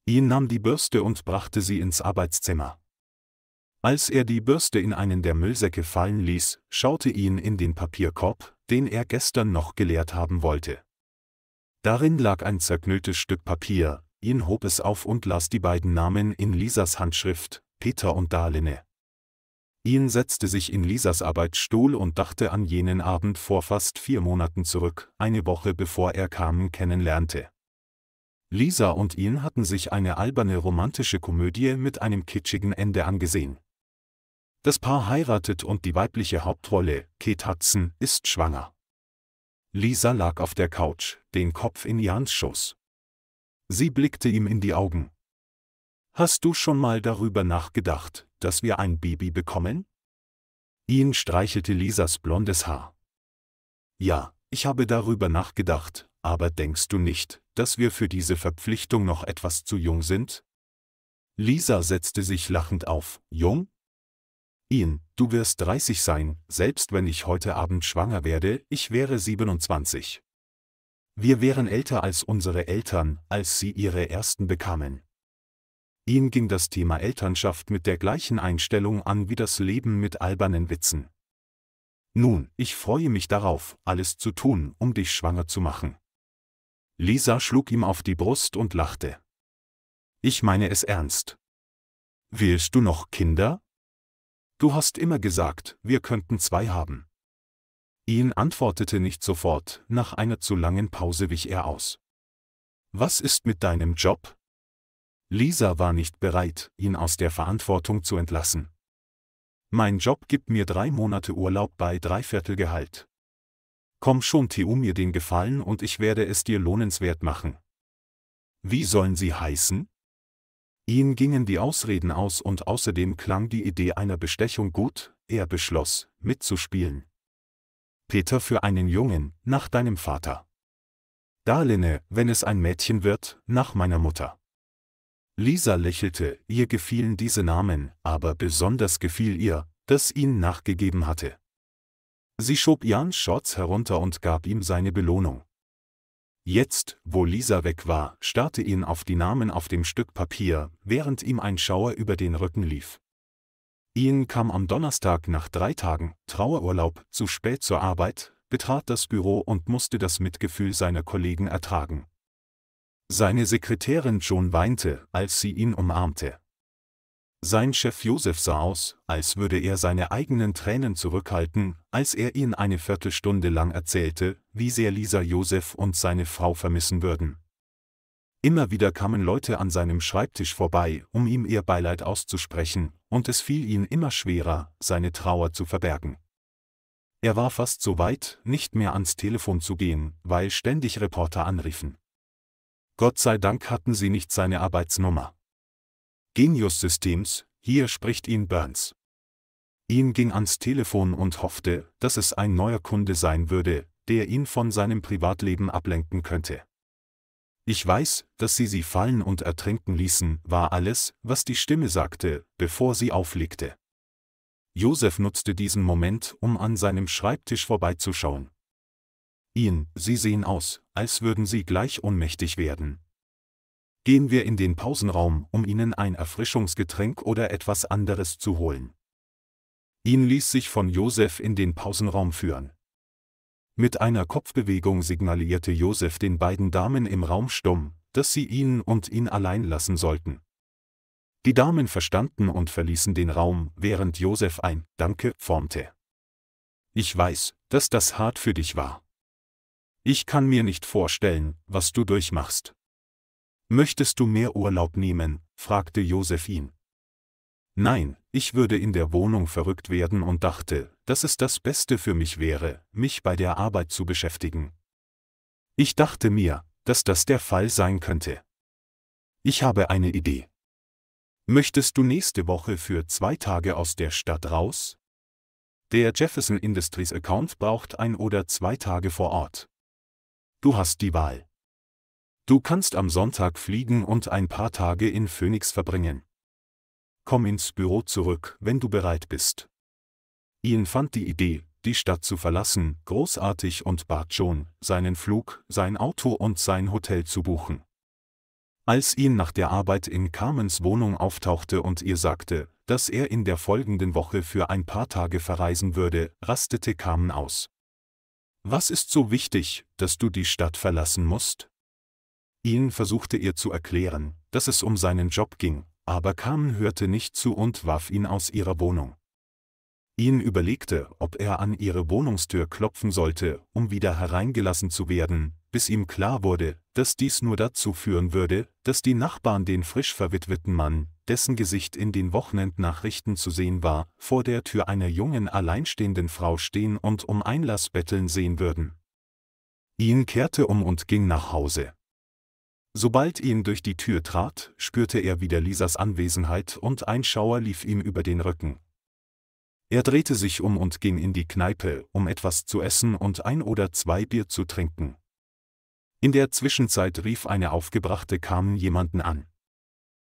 Ihn nahm die Bürste und brachte sie ins Arbeitszimmer. Als er die Bürste in einen der Müllsäcke fallen ließ, schaute ihn in den Papierkorb, den er gestern noch geleert haben wollte. Darin lag ein zerknülltes Stück Papier, ihn hob es auf und las die beiden Namen in Lisas Handschrift, Peter und Darlene. Ihn setzte sich in Lisas Arbeitsstuhl und dachte an jenen Abend vor fast vier Monaten zurück, eine Woche bevor er Carmen kennenlernte. Lisa und ihn hatten sich eine alberne romantische Komödie mit einem kitschigen Ende angesehen. Das Paar heiratet und die weibliche Hauptrolle, Kate Hudson, ist schwanger. Lisa lag auf der Couch, den Kopf in Jans Schoß. Sie blickte ihm in die Augen. Hast du schon mal darüber nachgedacht, dass wir ein Baby bekommen? Ihn streichelte Lisas blondes Haar. Ja, ich habe darüber nachgedacht, aber denkst du nicht, dass wir für diese Verpflichtung noch etwas zu jung sind? Lisa setzte sich lachend auf. Jung? Ian, du wirst 30 sein, selbst wenn ich heute Abend schwanger werde, ich wäre 27. Wir wären älter als unsere Eltern, als sie ihre ersten bekamen. Ian ging das Thema Elternschaft mit der gleichen Einstellung an wie das Leben mit albernen Witzen. Nun, ich freue mich darauf, alles zu tun, um dich schwanger zu machen. Lisa schlug ihm auf die Brust und lachte. Ich meine es ernst. Willst du noch Kinder? Du hast immer gesagt, wir könnten zwei haben. Ian antwortete nicht sofort, nach einer zu langen Pause wich er aus. Was ist mit deinem Job? Lisa war nicht bereit, ihn aus der Verantwortung zu entlassen. Mein Job gibt mir drei Monate Urlaub bei Dreiviertelgehalt. Komm schon, tu mir den Gefallen und ich werde es dir lohnenswert machen. Wie sollen sie heißen? Ihm gingen die Ausreden aus und außerdem klang die Idee einer Bestechung gut, er beschloss, mitzuspielen. Peter für einen Jungen, nach deinem Vater. Darlene, wenn es ein Mädchen wird, nach meiner Mutter. Lisa lächelte, ihr gefielen diese Namen, aber besonders gefiel ihr, dass ihn nachgegeben hatte. Sie schob Jans Shorts herunter und gab ihm seine Belohnung. Jetzt, wo Lisa weg war, starrte ihn auf die Namen auf dem Stück Papier, während ihm ein Schauer über den Rücken lief. Ian kam am Donnerstag nach drei Tagen Trauerurlaub zu spät zur Arbeit, betrat das Büro und musste das Mitgefühl seiner Kollegen ertragen. Seine Sekretärin Joan weinte, als sie ihn umarmte. Sein Chef Josef sah aus, als würde er seine eigenen Tränen zurückhalten, als er ihn eine Viertelstunde lang erzählte, wie sehr Lisa Josef und seine Frau vermissen würden. Immer wieder kamen Leute an seinem Schreibtisch vorbei, um ihm ihr Beileid auszusprechen, und es fiel ihm immer schwerer, seine Trauer zu verbergen. Er war fast so weit, nicht mehr ans Telefon zu gehen, weil ständig Reporter anriefen. Gott sei Dank hatten sie nicht seine Arbeitsnummer. Genius-Systems, hier spricht ihn Burns. Ihn ging ans Telefon und hoffte, dass es ein neuer Kunde sein würde, der ihn von seinem Privatleben ablenken könnte. Ich weiß, dass sie sie fallen und ertrinken ließen, war alles, was die Stimme sagte, bevor sie auflegte. Josef nutzte diesen Moment, um an seinem Schreibtisch vorbeizuschauen. Ihn, sie sehen aus, als würden sie gleich ohnmächtig werden, gehen wir in den Pausenraum, um Ihnen ein Erfrischungsgetränk oder etwas anderes zu holen. Ihn ließ sich von Josef in den Pausenraum führen. Mit einer Kopfbewegung signalierte Josef den beiden Damen im Raum stumm, dass sie ihn und ihn allein lassen sollten. Die Damen verstanden und verließen den Raum, während Josef ein Danke formte. Ich weiß, dass das hart für dich war. Ich kann mir nicht vorstellen, was du durchmachst. Möchtest du mehr Urlaub nehmen? fragte Josef ihn. Nein, ich würde in der Wohnung verrückt werden und dachte, dass es das Beste für mich wäre, mich bei der Arbeit zu beschäftigen. Ich dachte mir, dass das der Fall sein könnte. Ich habe eine Idee. Möchtest du nächste Woche für zwei Tage aus der Stadt raus? Der Jefferson Industries Account braucht ein oder zwei Tage vor Ort. Du hast die Wahl. Du kannst am Sonntag fliegen und ein paar Tage in Phoenix verbringen. Komm ins Büro zurück, wenn du bereit bist. Ian fand die Idee, die Stadt zu verlassen, großartig und bat schon, seinen Flug, sein Auto und sein Hotel zu buchen. Als Ian nach der Arbeit in Carmens Wohnung auftauchte und ihr sagte, dass er in der folgenden Woche für ein paar Tage verreisen würde, rastete Carmen aus. Was ist so wichtig, dass du die Stadt verlassen musst? Ihn versuchte ihr zu erklären, dass es um seinen Job ging, aber Kamen hörte nicht zu und warf ihn aus ihrer Wohnung. Ihn überlegte, ob er an ihre Wohnungstür klopfen sollte, um wieder hereingelassen zu werden, bis ihm klar wurde, dass dies nur dazu führen würde, dass die Nachbarn den frisch verwitweten Mann, dessen Gesicht in den Wochenendnachrichten zu sehen war, vor der Tür einer jungen alleinstehenden Frau stehen und um Einlass betteln sehen würden. Ihn kehrte um und ging nach Hause. Sobald ihn durch die Tür trat, spürte er wieder Lisas Anwesenheit und ein Schauer lief ihm über den Rücken. Er drehte sich um und ging in die Kneipe, um etwas zu essen und ein oder zwei Bier zu trinken. In der Zwischenzeit rief eine aufgebrachte Carmen jemanden an.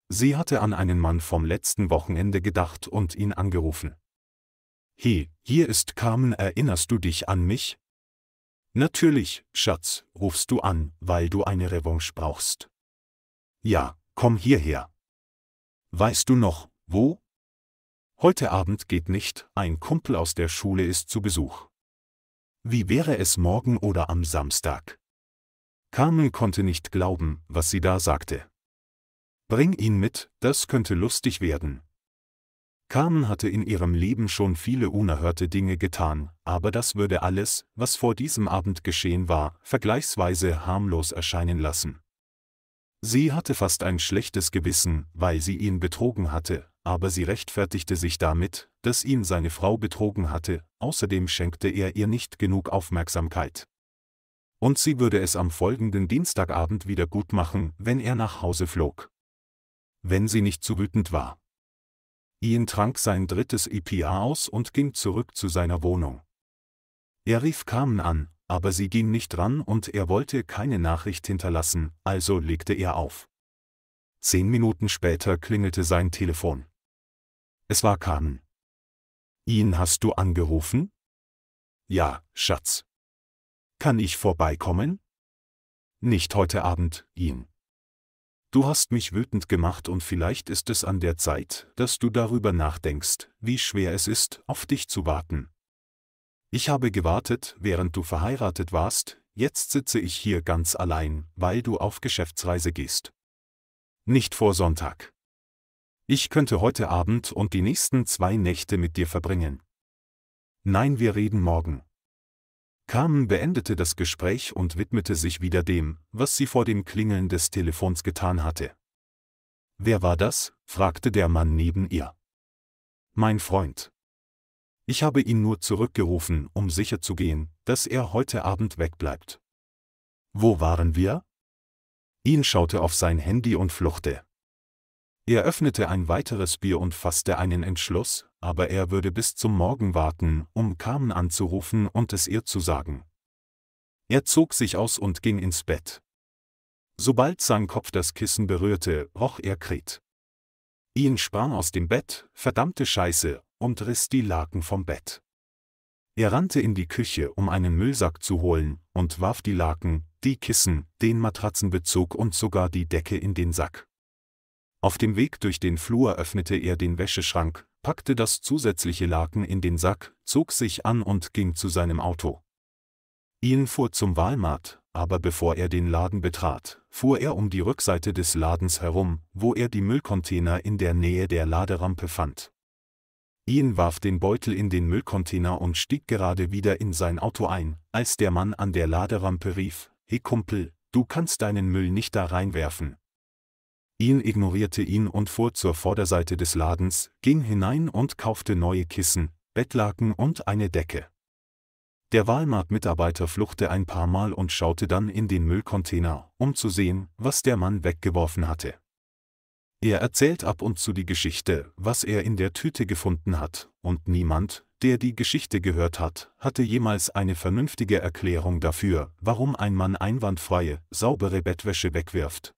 Sie hatte an einen Mann vom letzten Wochenende gedacht und ihn angerufen. He, hier ist Carmen, erinnerst du dich an mich? Natürlich, Schatz, rufst du an, weil du eine Revanche brauchst. Ja, komm hierher. Weißt du noch, wo? Heute Abend geht nicht, ein Kumpel aus der Schule ist zu Besuch. Wie wäre es morgen oder am Samstag? Carmen konnte nicht glauben, was sie da sagte. Bring ihn mit, das könnte lustig werden, Khan hatte in ihrem Leben schon viele unerhörte Dinge getan, aber das würde alles, was vor diesem Abend geschehen war, vergleichsweise harmlos erscheinen lassen. Sie hatte fast ein schlechtes Gewissen, weil sie ihn betrogen hatte, aber sie rechtfertigte sich damit, dass ihn seine Frau betrogen hatte, außerdem schenkte er ihr nicht genug Aufmerksamkeit. Und sie würde es am folgenden Dienstagabend wieder gut machen, wenn er nach Hause flog. Wenn sie nicht zu wütend war. Ian trank sein drittes IPA aus und ging zurück zu seiner Wohnung. Er rief Carmen an, aber sie ging nicht ran und er wollte keine Nachricht hinterlassen, also legte er auf. Zehn Minuten später klingelte sein Telefon. Es war Carmen. Ihn hast du angerufen? Ja, Schatz. Kann ich vorbeikommen? Nicht heute Abend, ihn. Du hast mich wütend gemacht und vielleicht ist es an der Zeit, dass du darüber nachdenkst, wie schwer es ist, auf dich zu warten. Ich habe gewartet, während du verheiratet warst, jetzt sitze ich hier ganz allein, weil du auf Geschäftsreise gehst. Nicht vor Sonntag. Ich könnte heute Abend und die nächsten zwei Nächte mit dir verbringen. Nein, wir reden morgen. Carmen beendete das Gespräch und widmete sich wieder dem, was sie vor dem Klingeln des Telefons getan hatte. Wer war das? fragte der Mann neben ihr. Mein Freund. Ich habe ihn nur zurückgerufen, um sicherzugehen, dass er heute Abend wegbleibt. Wo waren wir? Ihn schaute auf sein Handy und fluchte. Er öffnete ein weiteres Bier und fasste einen Entschluss, aber er würde bis zum Morgen warten, um Carmen anzurufen und es ihr zu sagen. Er zog sich aus und ging ins Bett. Sobald sein Kopf das Kissen berührte, roch er Kret. Ihn sprang aus dem Bett, verdammte Scheiße, und riss die Laken vom Bett. Er rannte in die Küche, um einen Müllsack zu holen, und warf die Laken, die Kissen, den Matratzenbezug und sogar die Decke in den Sack. Auf dem Weg durch den Flur öffnete er den Wäscheschrank, packte das zusätzliche Laken in den Sack, zog sich an und ging zu seinem Auto. Ian fuhr zum Walmart, aber bevor er den Laden betrat, fuhr er um die Rückseite des Ladens herum, wo er die Müllcontainer in der Nähe der Laderampe fand. Ian warf den Beutel in den Müllcontainer und stieg gerade wieder in sein Auto ein, als der Mann an der Laderampe rief, Hey Kumpel, du kannst deinen Müll nicht da reinwerfen, Ian ignorierte ihn und fuhr zur Vorderseite des Ladens, ging hinein und kaufte neue Kissen, Bettlaken und eine Decke. Der Walmart-Mitarbeiter fluchte ein paar Mal und schaute dann in den Müllcontainer, um zu sehen, was der Mann weggeworfen hatte. Er erzählt ab und zu die Geschichte, was er in der Tüte gefunden hat, und niemand, der die Geschichte gehört hat, hatte jemals eine vernünftige Erklärung dafür, warum ein Mann einwandfreie, saubere Bettwäsche wegwirft.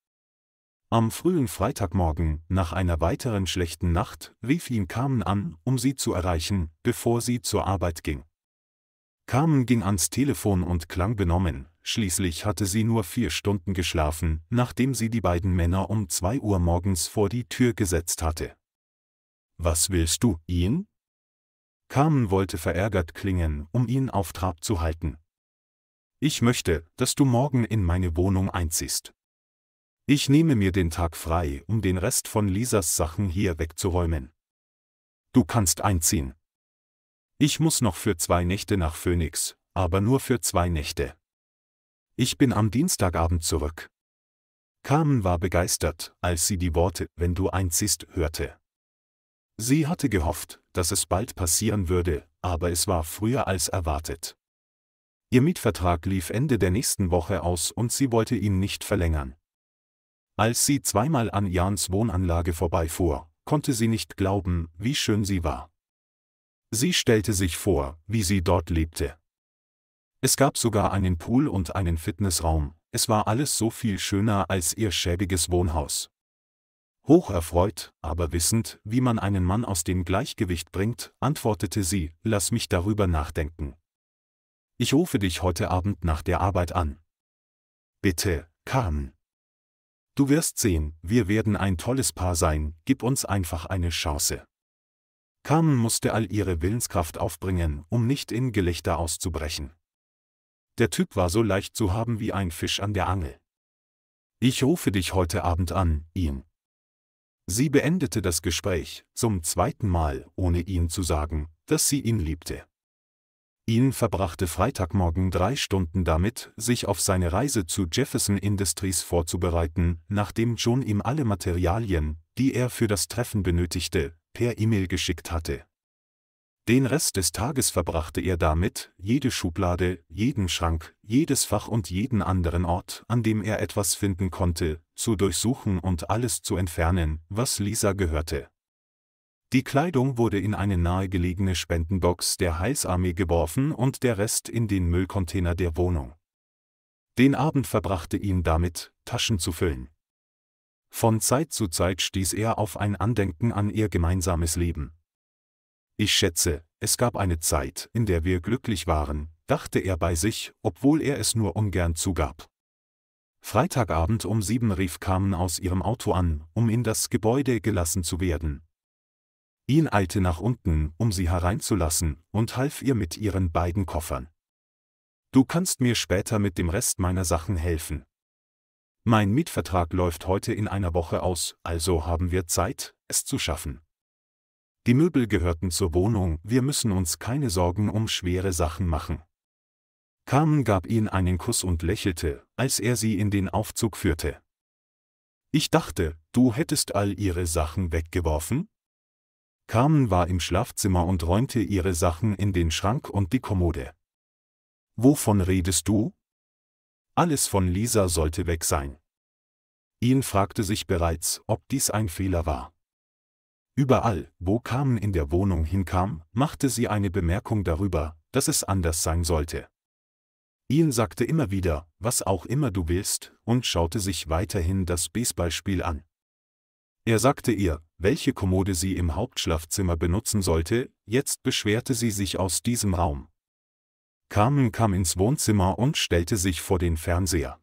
Am frühen Freitagmorgen, nach einer weiteren schlechten Nacht, rief ihn Carmen an, um sie zu erreichen, bevor sie zur Arbeit ging. Carmen ging ans Telefon und klang benommen, schließlich hatte sie nur vier Stunden geschlafen, nachdem sie die beiden Männer um zwei Uhr morgens vor die Tür gesetzt hatte. Was willst du, ihn? Carmen wollte verärgert klingen, um ihn auf Trab zu halten. Ich möchte, dass du morgen in meine Wohnung einziehst. Ich nehme mir den Tag frei, um den Rest von Lisas Sachen hier wegzuräumen. Du kannst einziehen. Ich muss noch für zwei Nächte nach Phoenix, aber nur für zwei Nächte. Ich bin am Dienstagabend zurück. Carmen war begeistert, als sie die Worte Wenn du einziehst hörte. Sie hatte gehofft, dass es bald passieren würde, aber es war früher als erwartet. Ihr Mietvertrag lief Ende der nächsten Woche aus und sie wollte ihn nicht verlängern. Als sie zweimal an Jans Wohnanlage vorbeifuhr, konnte sie nicht glauben, wie schön sie war. Sie stellte sich vor, wie sie dort lebte. Es gab sogar einen Pool und einen Fitnessraum, es war alles so viel schöner als ihr schäbiges Wohnhaus. Hocherfreut, aber wissend, wie man einen Mann aus dem Gleichgewicht bringt, antwortete sie, lass mich darüber nachdenken. Ich rufe dich heute Abend nach der Arbeit an. Bitte, Carmen. Du wirst sehen, wir werden ein tolles Paar sein, gib uns einfach eine Chance. Carmen musste all ihre Willenskraft aufbringen, um nicht in Gelächter auszubrechen. Der Typ war so leicht zu haben wie ein Fisch an der Angel. Ich rufe dich heute Abend an, ihn. Sie beendete das Gespräch, zum zweiten Mal, ohne ihm zu sagen, dass sie ihn liebte. Ihn verbrachte Freitagmorgen drei Stunden damit, sich auf seine Reise zu Jefferson Industries vorzubereiten, nachdem John ihm alle Materialien, die er für das Treffen benötigte, per E-Mail geschickt hatte. Den Rest des Tages verbrachte er damit, jede Schublade, jeden Schrank, jedes Fach und jeden anderen Ort, an dem er etwas finden konnte, zu durchsuchen und alles zu entfernen, was Lisa gehörte. Die Kleidung wurde in eine nahegelegene Spendenbox der Heilsarmee geworfen und der Rest in den Müllcontainer der Wohnung. Den Abend verbrachte ihn damit, Taschen zu füllen. Von Zeit zu Zeit stieß er auf ein Andenken an ihr gemeinsames Leben. Ich schätze, es gab eine Zeit, in der wir glücklich waren, dachte er bei sich, obwohl er es nur ungern zugab. Freitagabend um sieben rief Carmen aus ihrem Auto an, um in das Gebäude gelassen zu werden, ihn eilte nach unten, um sie hereinzulassen, und half ihr mit ihren beiden Koffern. Du kannst mir später mit dem Rest meiner Sachen helfen. Mein Mietvertrag läuft heute in einer Woche aus, also haben wir Zeit, es zu schaffen. Die Möbel gehörten zur Wohnung, wir müssen uns keine Sorgen um schwere Sachen machen. Carmen gab ihn einen Kuss und lächelte, als er sie in den Aufzug führte. Ich dachte, du hättest all ihre Sachen weggeworfen? Carmen war im Schlafzimmer und räumte ihre Sachen in den Schrank und die Kommode. Wovon redest du? Alles von Lisa sollte weg sein. Ian fragte sich bereits, ob dies ein Fehler war. Überall, wo Carmen in der Wohnung hinkam, machte sie eine Bemerkung darüber, dass es anders sein sollte. Ian sagte immer wieder, was auch immer du willst, und schaute sich weiterhin das Baseballspiel an. Er sagte ihr, welche Kommode sie im Hauptschlafzimmer benutzen sollte, jetzt beschwerte sie sich aus diesem Raum. Carmen kam ins Wohnzimmer und stellte sich vor den Fernseher.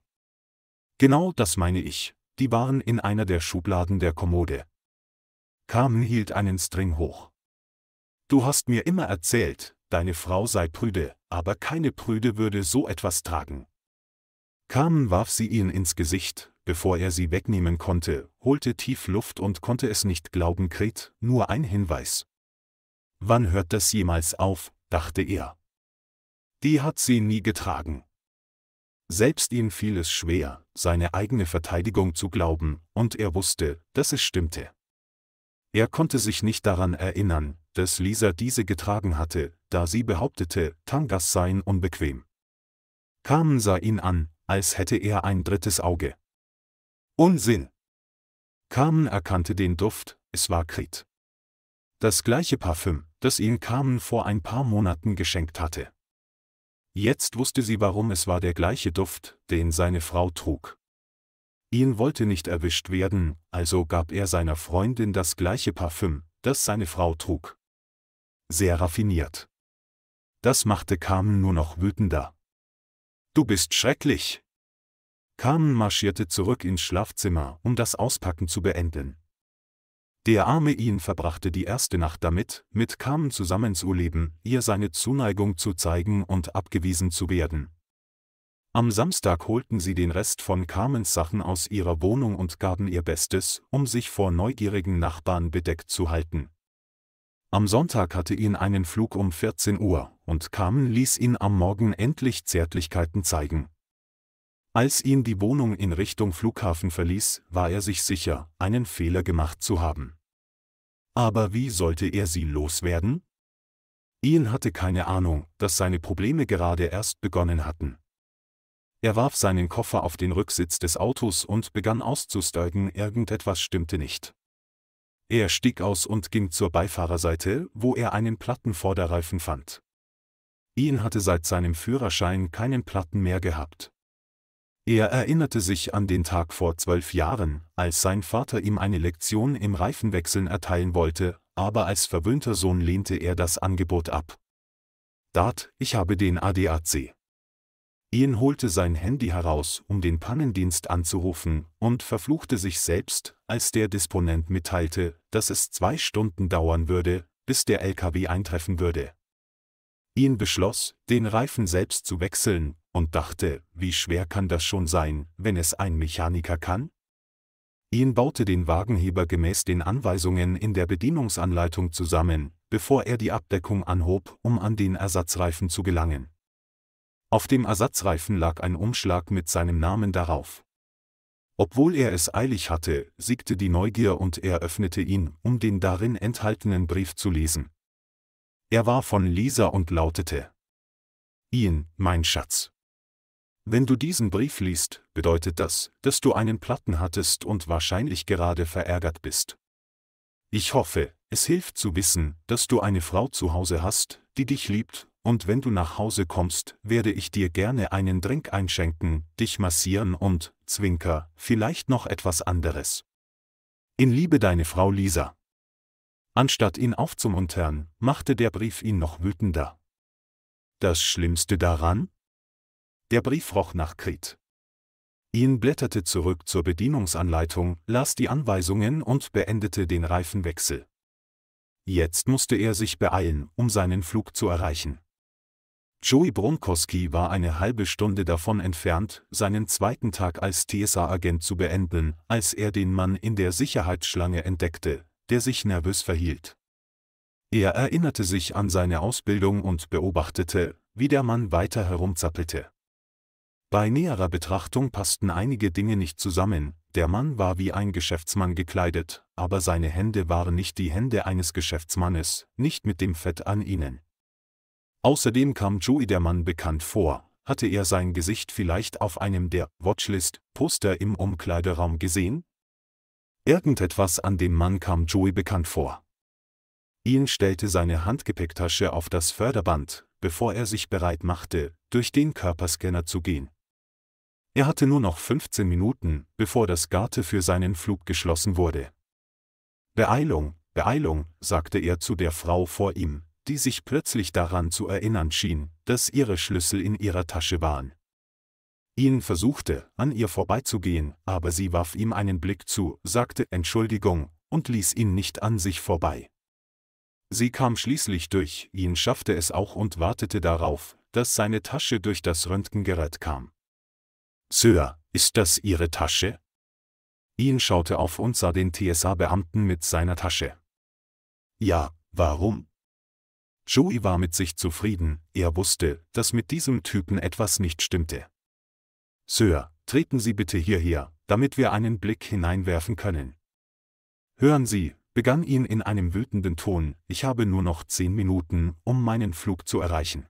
Genau das meine ich, die waren in einer der Schubladen der Kommode. Carmen hielt einen String hoch. Du hast mir immer erzählt, deine Frau sei prüde, aber keine Prüde würde so etwas tragen. Carmen warf sie ihn ins Gesicht, bevor er sie wegnehmen konnte, holte tief Luft und konnte es nicht glauben, Kret, nur ein Hinweis. Wann hört das jemals auf, dachte er. Die hat sie nie getragen. Selbst ihm fiel es schwer, seine eigene Verteidigung zu glauben, und er wusste, dass es stimmte. Er konnte sich nicht daran erinnern, dass Lisa diese getragen hatte, da sie behauptete, Tangas seien unbequem. Carmen sah ihn an, als hätte er ein drittes Auge. Unsinn! Carmen erkannte den Duft, es war Krit. Das gleiche Parfüm, das ihn Carmen vor ein paar Monaten geschenkt hatte. Jetzt wusste sie warum es war der gleiche Duft, den seine Frau trug. Ihn wollte nicht erwischt werden, also gab er seiner Freundin das gleiche Parfüm, das seine Frau trug. Sehr raffiniert. Das machte Carmen nur noch wütender. Du bist schrecklich. Carmen marschierte zurück ins Schlafzimmer, um das Auspacken zu beenden. Der arme Ian verbrachte die erste Nacht damit, mit Carmen zusammenzuleben, ihr seine Zuneigung zu zeigen und abgewiesen zu werden. Am Samstag holten sie den Rest von Carmens Sachen aus ihrer Wohnung und gaben ihr Bestes, um sich vor neugierigen Nachbarn bedeckt zu halten. Am Sonntag hatte ihn einen Flug um 14 Uhr, und Carmen ließ ihn am Morgen endlich Zärtlichkeiten zeigen. Als ihn die Wohnung in Richtung Flughafen verließ, war er sich sicher, einen Fehler gemacht zu haben. Aber wie sollte er sie loswerden? Ian hatte keine Ahnung, dass seine Probleme gerade erst begonnen hatten. Er warf seinen Koffer auf den Rücksitz des Autos und begann auszusteigen, irgendetwas stimmte nicht. Er stieg aus und ging zur Beifahrerseite, wo er einen Plattenvorderreifen fand. Ian hatte seit seinem Führerschein keinen Platten mehr gehabt. Er erinnerte sich an den Tag vor zwölf Jahren, als sein Vater ihm eine Lektion im Reifenwechseln erteilen wollte, aber als verwöhnter Sohn lehnte er das Angebot ab. Dat, ich habe den ADAC. Ian holte sein Handy heraus, um den Pannendienst anzurufen, und verfluchte sich selbst, als der Disponent mitteilte, dass es zwei Stunden dauern würde, bis der LKW eintreffen würde. Ian beschloss, den Reifen selbst zu wechseln, und dachte, wie schwer kann das schon sein, wenn es ein Mechaniker kann? Ian baute den Wagenheber gemäß den Anweisungen in der Bedienungsanleitung zusammen, bevor er die Abdeckung anhob, um an den Ersatzreifen zu gelangen. Auf dem Ersatzreifen lag ein Umschlag mit seinem Namen darauf. Obwohl er es eilig hatte, siegte die Neugier und er öffnete ihn, um den darin enthaltenen Brief zu lesen. Er war von Lisa und lautete Ian, mein Schatz, wenn du diesen Brief liest, bedeutet das, dass du einen Platten hattest und wahrscheinlich gerade verärgert bist. Ich hoffe, es hilft zu wissen, dass du eine Frau zu Hause hast, die dich liebt, und wenn du nach Hause kommst, werde ich dir gerne einen Drink einschenken, dich massieren und, Zwinker, vielleicht noch etwas anderes. In Liebe deine Frau Lisa. Anstatt ihn aufzumuntern, machte der Brief ihn noch wütender. Das Schlimmste daran? Der Brief roch nach Krit. Ihn blätterte zurück zur Bedienungsanleitung, las die Anweisungen und beendete den Reifenwechsel. Jetzt musste er sich beeilen, um seinen Flug zu erreichen. Joey Bronkowski war eine halbe Stunde davon entfernt, seinen zweiten Tag als TSA-Agent zu beenden, als er den Mann in der Sicherheitsschlange entdeckte, der sich nervös verhielt. Er erinnerte sich an seine Ausbildung und beobachtete, wie der Mann weiter herumzappelte. Bei näherer Betrachtung passten einige Dinge nicht zusammen, der Mann war wie ein Geschäftsmann gekleidet, aber seine Hände waren nicht die Hände eines Geschäftsmannes, nicht mit dem Fett an ihnen. Außerdem kam Joey der Mann bekannt vor, hatte er sein Gesicht vielleicht auf einem der Watchlist-Poster im Umkleideraum gesehen? Irgendetwas an dem Mann kam Joey bekannt vor. Ian stellte seine Handgepäcktasche auf das Förderband, bevor er sich bereit machte, durch den Körperscanner zu gehen. Er hatte nur noch 15 Minuten, bevor das Garte für seinen Flug geschlossen wurde. Beeilung, Beeilung, sagte er zu der Frau vor ihm, die sich plötzlich daran zu erinnern schien, dass ihre Schlüssel in ihrer Tasche waren. Ihn versuchte, an ihr vorbeizugehen, aber sie warf ihm einen Blick zu, sagte Entschuldigung und ließ ihn nicht an sich vorbei. Sie kam schließlich durch, ihn schaffte es auch und wartete darauf, dass seine Tasche durch das Röntgengerät kam. Sir, ist das Ihre Tasche? Ian schaute auf und sah den TSA-Beamten mit seiner Tasche. Ja, warum? Joey war mit sich zufrieden, er wusste, dass mit diesem Typen etwas nicht stimmte. Sir, treten Sie bitte hierher, damit wir einen Blick hineinwerfen können. Hören Sie, begann ihn in einem wütenden Ton, ich habe nur noch zehn Minuten, um meinen Flug zu erreichen.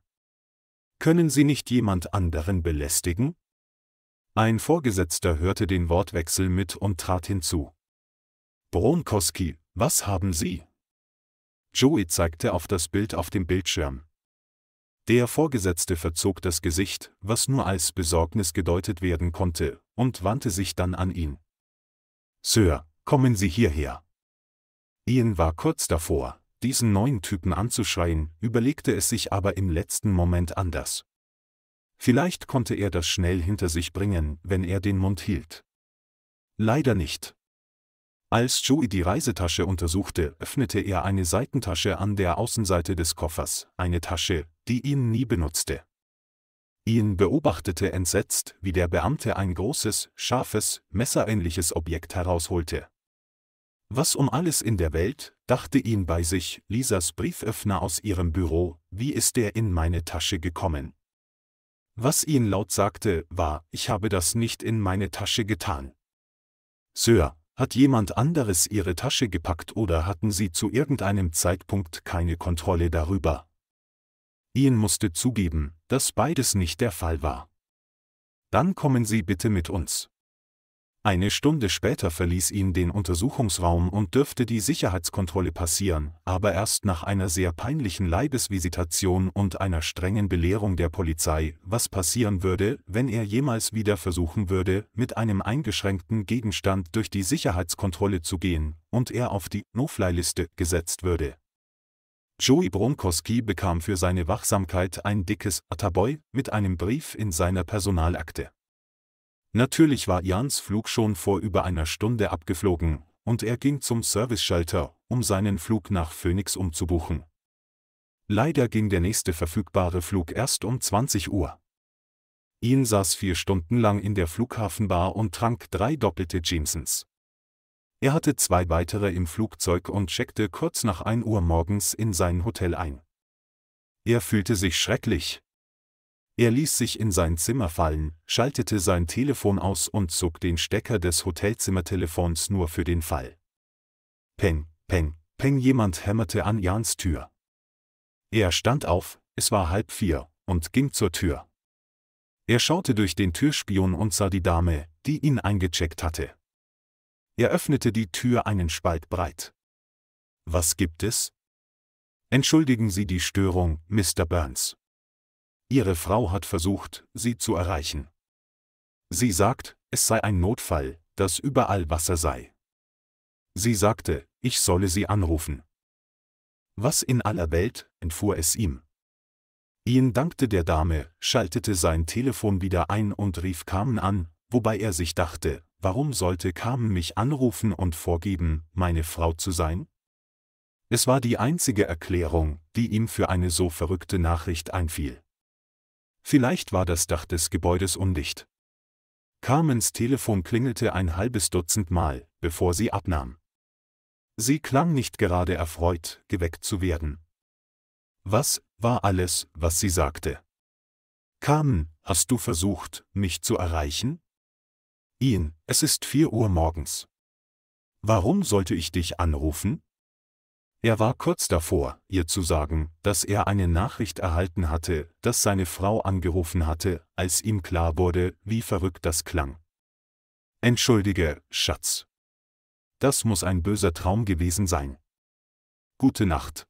Können Sie nicht jemand anderen belästigen? Ein Vorgesetzter hörte den Wortwechsel mit und trat hinzu. Bronkowski, was haben Sie? Joey zeigte auf das Bild auf dem Bildschirm. Der Vorgesetzte verzog das Gesicht, was nur als Besorgnis gedeutet werden konnte, und wandte sich dann an ihn. Sir, kommen Sie hierher. Ian war kurz davor, diesen neuen Typen anzuschreien, überlegte es sich aber im letzten Moment anders. Vielleicht konnte er das schnell hinter sich bringen, wenn er den Mund hielt. Leider nicht. Als Joey die Reisetasche untersuchte, öffnete er eine Seitentasche an der Außenseite des Koffers, eine Tasche, die ihn nie benutzte. Ihn beobachtete entsetzt, wie der Beamte ein großes, scharfes, messerähnliches Objekt herausholte. Was um alles in der Welt, dachte ihn bei sich, Lisas Brieföffner aus ihrem Büro, wie ist der in meine Tasche gekommen? Was ihn laut sagte, war, ich habe das nicht in meine Tasche getan. Sir, hat jemand anderes Ihre Tasche gepackt oder hatten Sie zu irgendeinem Zeitpunkt keine Kontrolle darüber? Ian musste zugeben, dass beides nicht der Fall war. Dann kommen Sie bitte mit uns. Eine Stunde später verließ ihn den Untersuchungsraum und dürfte die Sicherheitskontrolle passieren, aber erst nach einer sehr peinlichen Leibesvisitation und einer strengen Belehrung der Polizei, was passieren würde, wenn er jemals wieder versuchen würde, mit einem eingeschränkten Gegenstand durch die Sicherheitskontrolle zu gehen, und er auf die No-Fly-Liste gesetzt würde. Joey Bronkowski bekam für seine Wachsamkeit ein dickes Attaboy mit einem Brief in seiner Personalakte. Natürlich war Jans Flug schon vor über einer Stunde abgeflogen, und er ging zum Service-Schalter, um seinen Flug nach Phoenix umzubuchen. Leider ging der nächste verfügbare Flug erst um 20 Uhr. Ian saß vier Stunden lang in der Flughafenbar und trank drei doppelte Jamesons. Er hatte zwei weitere im Flugzeug und checkte kurz nach 1 Uhr morgens in sein Hotel ein. Er fühlte sich schrecklich, er ließ sich in sein Zimmer fallen, schaltete sein Telefon aus und zog den Stecker des Hotelzimmertelefons nur für den Fall. Peng, peng, peng, jemand hämmerte an Jans Tür. Er stand auf, es war halb vier, und ging zur Tür. Er schaute durch den Türspion und sah die Dame, die ihn eingecheckt hatte. Er öffnete die Tür einen Spalt breit. Was gibt es? Entschuldigen Sie die Störung, Mr. Burns. Ihre Frau hat versucht, sie zu erreichen. Sie sagt, es sei ein Notfall, dass überall Wasser sei. Sie sagte, ich solle sie anrufen. Was in aller Welt, entfuhr es ihm. Ian dankte der Dame, schaltete sein Telefon wieder ein und rief Carmen an, wobei er sich dachte, warum sollte Carmen mich anrufen und vorgeben, meine Frau zu sein? Es war die einzige Erklärung, die ihm für eine so verrückte Nachricht einfiel. Vielleicht war das Dach des Gebäudes undicht. Carmens Telefon klingelte ein halbes Dutzend Mal, bevor sie abnahm. Sie klang nicht gerade erfreut, geweckt zu werden. Was war alles, was sie sagte? Carmen, hast du versucht, mich zu erreichen? Ian, es ist vier Uhr morgens. Warum sollte ich dich anrufen? Er war kurz davor, ihr zu sagen, dass er eine Nachricht erhalten hatte, dass seine Frau angerufen hatte, als ihm klar wurde, wie verrückt das klang. Entschuldige, Schatz. Das muss ein böser Traum gewesen sein. Gute Nacht.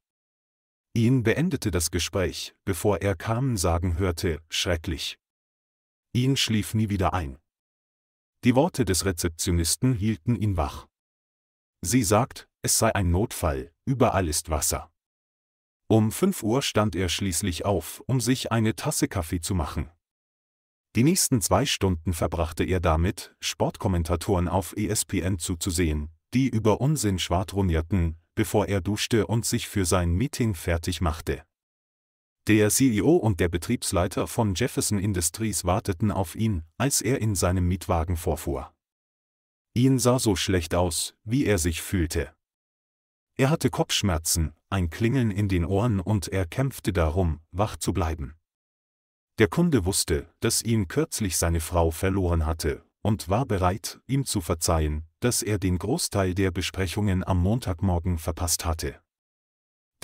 Ihn beendete das Gespräch, bevor er Carmen sagen hörte, schrecklich. Ihn schlief nie wieder ein. Die Worte des Rezeptionisten hielten ihn wach. Sie sagt, es sei ein Notfall, überall ist Wasser. Um 5 Uhr stand er schließlich auf, um sich eine Tasse Kaffee zu machen. Die nächsten zwei Stunden verbrachte er damit, Sportkommentatoren auf ESPN zuzusehen, die über Unsinn schwadronierten, bevor er duschte und sich für sein Meeting fertig machte. Der CEO und der Betriebsleiter von Jefferson Industries warteten auf ihn, als er in seinem Mietwagen vorfuhr. Ihn sah so schlecht aus, wie er sich fühlte. Er hatte Kopfschmerzen, ein Klingeln in den Ohren und er kämpfte darum, wach zu bleiben. Der Kunde wusste, dass ihn kürzlich seine Frau verloren hatte und war bereit, ihm zu verzeihen, dass er den Großteil der Besprechungen am Montagmorgen verpasst hatte.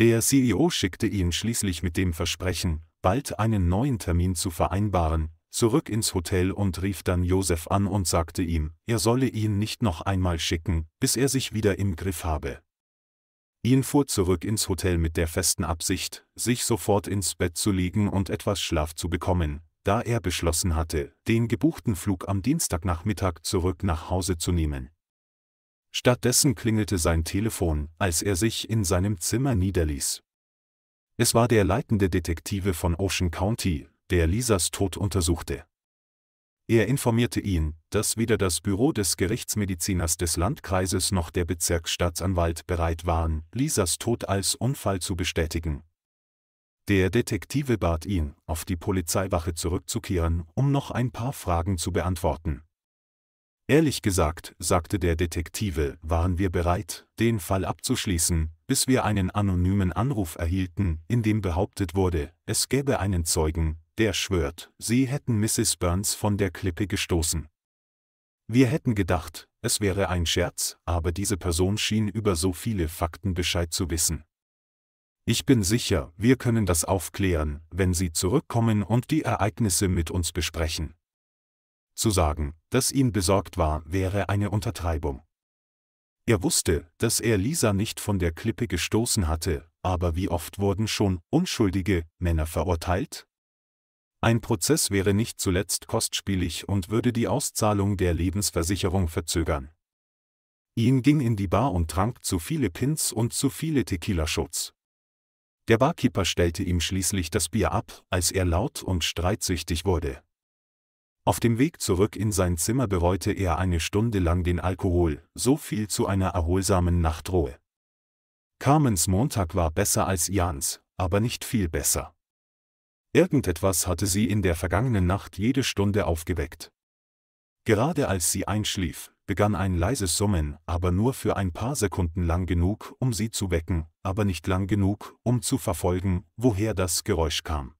Der CEO schickte ihn schließlich mit dem Versprechen, bald einen neuen Termin zu vereinbaren, zurück ins Hotel und rief dann Josef an und sagte ihm, er solle ihn nicht noch einmal schicken, bis er sich wieder im Griff habe. Ian fuhr zurück ins Hotel mit der festen Absicht, sich sofort ins Bett zu legen und etwas Schlaf zu bekommen, da er beschlossen hatte, den gebuchten Flug am Dienstagnachmittag zurück nach Hause zu nehmen. Stattdessen klingelte sein Telefon, als er sich in seinem Zimmer niederließ. Es war der leitende Detektive von Ocean County, der Lisas Tod untersuchte. Er informierte ihn, dass weder das Büro des Gerichtsmediziners des Landkreises noch der Bezirksstaatsanwalt bereit waren, Lisas Tod als Unfall zu bestätigen. Der Detektive bat ihn, auf die Polizeiwache zurückzukehren, um noch ein paar Fragen zu beantworten. Ehrlich gesagt, sagte der Detektive, waren wir bereit, den Fall abzuschließen, bis wir einen anonymen Anruf erhielten, in dem behauptet wurde, es gäbe einen Zeugen, der schwört, sie hätten Mrs. Burns von der Klippe gestoßen. Wir hätten gedacht, es wäre ein Scherz, aber diese Person schien über so viele Fakten Bescheid zu wissen. Ich bin sicher, wir können das aufklären, wenn Sie zurückkommen und die Ereignisse mit uns besprechen. Zu sagen, dass ihn besorgt war, wäre eine Untertreibung. Er wusste, dass er Lisa nicht von der Klippe gestoßen hatte, aber wie oft wurden schon unschuldige Männer verurteilt? Ein Prozess wäre nicht zuletzt kostspielig und würde die Auszahlung der Lebensversicherung verzögern. Ian ging in die Bar und trank zu viele Pins und zu viele Tequila-Shots. Der Barkeeper stellte ihm schließlich das Bier ab, als er laut und streitsüchtig wurde. Auf dem Weg zurück in sein Zimmer bereute er eine Stunde lang den Alkohol, so viel zu einer erholsamen Nachtruhe. Carmens Montag war besser als Jans, aber nicht viel besser. Irgendetwas hatte sie in der vergangenen Nacht jede Stunde aufgeweckt. Gerade als sie einschlief, begann ein leises Summen, aber nur für ein paar Sekunden lang genug, um sie zu wecken, aber nicht lang genug, um zu verfolgen, woher das Geräusch kam.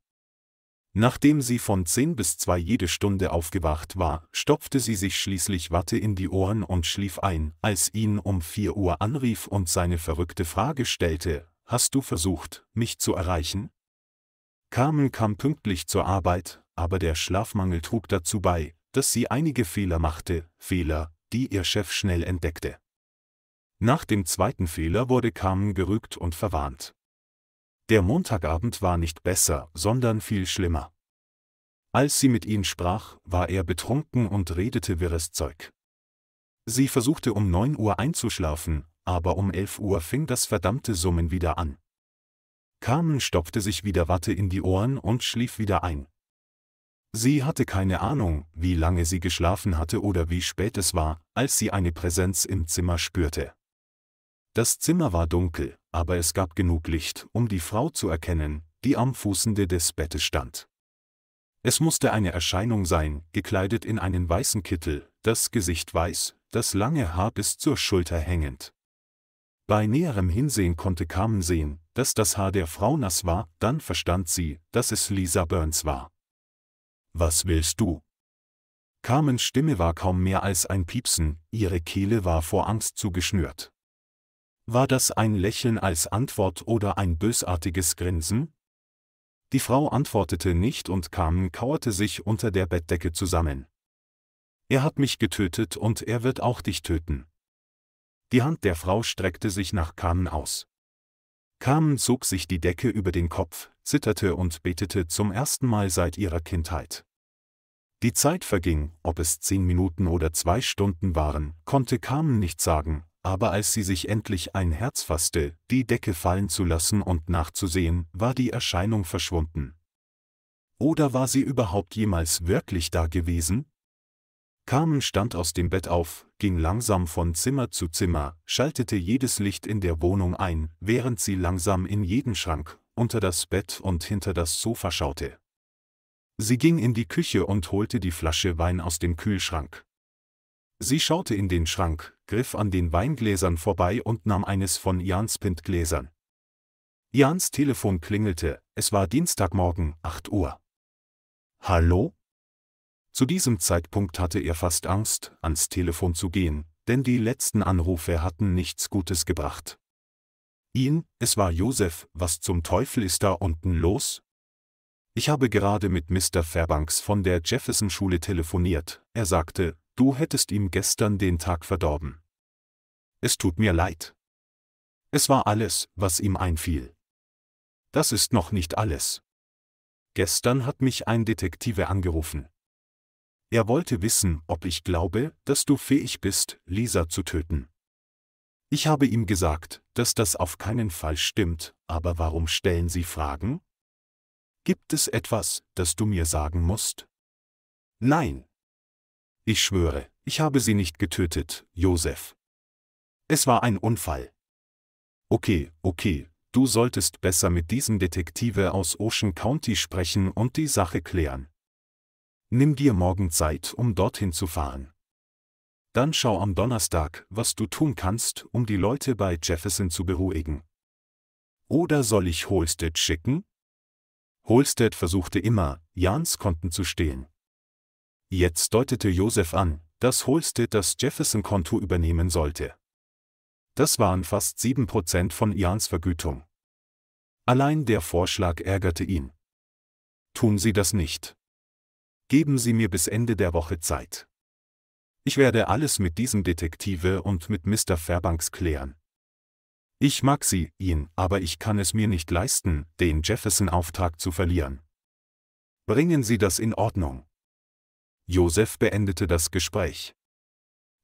Nachdem sie von zehn bis zwei jede Stunde aufgewacht war, stopfte sie sich schließlich Watte in die Ohren und schlief ein, als ihn um vier Uhr anrief und seine verrückte Frage stellte, Hast du versucht, mich zu erreichen? Carmen kam pünktlich zur Arbeit, aber der Schlafmangel trug dazu bei, dass sie einige Fehler machte, Fehler, die ihr Chef schnell entdeckte. Nach dem zweiten Fehler wurde Carmen gerügt und verwarnt. Der Montagabend war nicht besser, sondern viel schlimmer. Als sie mit ihm sprach, war er betrunken und redete wirres Zeug. Sie versuchte um 9 Uhr einzuschlafen, aber um 11 Uhr fing das verdammte Summen wieder an. Carmen stopfte sich wieder Watte in die Ohren und schlief wieder ein. Sie hatte keine Ahnung, wie lange sie geschlafen hatte oder wie spät es war, als sie eine Präsenz im Zimmer spürte. Das Zimmer war dunkel, aber es gab genug Licht, um die Frau zu erkennen, die am Fußende des Bettes stand. Es musste eine Erscheinung sein, gekleidet in einen weißen Kittel, das Gesicht weiß, das lange Haar bis zur Schulter hängend. Bei näherem Hinsehen konnte Carmen sehen, dass das Haar der Frau nass war, dann verstand sie, dass es Lisa Burns war. Was willst du? Carmens Stimme war kaum mehr als ein Piepsen, ihre Kehle war vor Angst zugeschnürt. War das ein Lächeln als Antwort oder ein bösartiges Grinsen? Die Frau antwortete nicht und Carmen kauerte sich unter der Bettdecke zusammen. Er hat mich getötet und er wird auch dich töten. Die Hand der Frau streckte sich nach Carmen aus. Carmen zog sich die Decke über den Kopf, zitterte und betete zum ersten Mal seit ihrer Kindheit. Die Zeit verging, ob es zehn Minuten oder zwei Stunden waren, konnte Carmen nicht sagen, aber als sie sich endlich ein Herz fasste, die Decke fallen zu lassen und nachzusehen, war die Erscheinung verschwunden. Oder war sie überhaupt jemals wirklich da gewesen? Carmen stand aus dem Bett auf, ging langsam von Zimmer zu Zimmer, schaltete jedes Licht in der Wohnung ein, während sie langsam in jeden Schrank, unter das Bett und hinter das Sofa schaute. Sie ging in die Küche und holte die Flasche Wein aus dem Kühlschrank. Sie schaute in den Schrank, griff an den Weingläsern vorbei und nahm eines von Jans Pintgläsern. Jans Telefon klingelte, es war Dienstagmorgen, 8 Uhr. Hallo? Zu diesem Zeitpunkt hatte er fast Angst, ans Telefon zu gehen, denn die letzten Anrufe hatten nichts Gutes gebracht. Ihn, es war Josef, was zum Teufel ist da unten los? Ich habe gerade mit Mr. Fairbanks von der Jefferson-Schule telefoniert. Er sagte, du hättest ihm gestern den Tag verdorben. Es tut mir leid. Es war alles, was ihm einfiel. Das ist noch nicht alles. Gestern hat mich ein Detektive angerufen. Er wollte wissen, ob ich glaube, dass du fähig bist, Lisa zu töten. Ich habe ihm gesagt, dass das auf keinen Fall stimmt, aber warum stellen Sie Fragen? Gibt es etwas, das du mir sagen musst? Nein. Ich schwöre, ich habe sie nicht getötet, Josef. Es war ein Unfall. Okay, okay, du solltest besser mit diesem Detektive aus Ocean County sprechen und die Sache klären. Nimm dir morgen Zeit, um dorthin zu fahren. Dann schau am Donnerstag, was du tun kannst, um die Leute bei Jefferson zu beruhigen. Oder soll ich Holstead schicken? Holstead versuchte immer, Jans Konten zu stehlen. Jetzt deutete Josef an, dass Holstead das Jefferson-Konto übernehmen sollte. Das waren fast 7% von Jans Vergütung. Allein der Vorschlag ärgerte ihn. Tun Sie das nicht geben Sie mir bis Ende der Woche Zeit. Ich werde alles mit diesem Detektive und mit Mr. Fairbanks klären. Ich mag sie, ihn, aber ich kann es mir nicht leisten, den Jefferson-Auftrag zu verlieren. Bringen Sie das in Ordnung. Joseph beendete das Gespräch.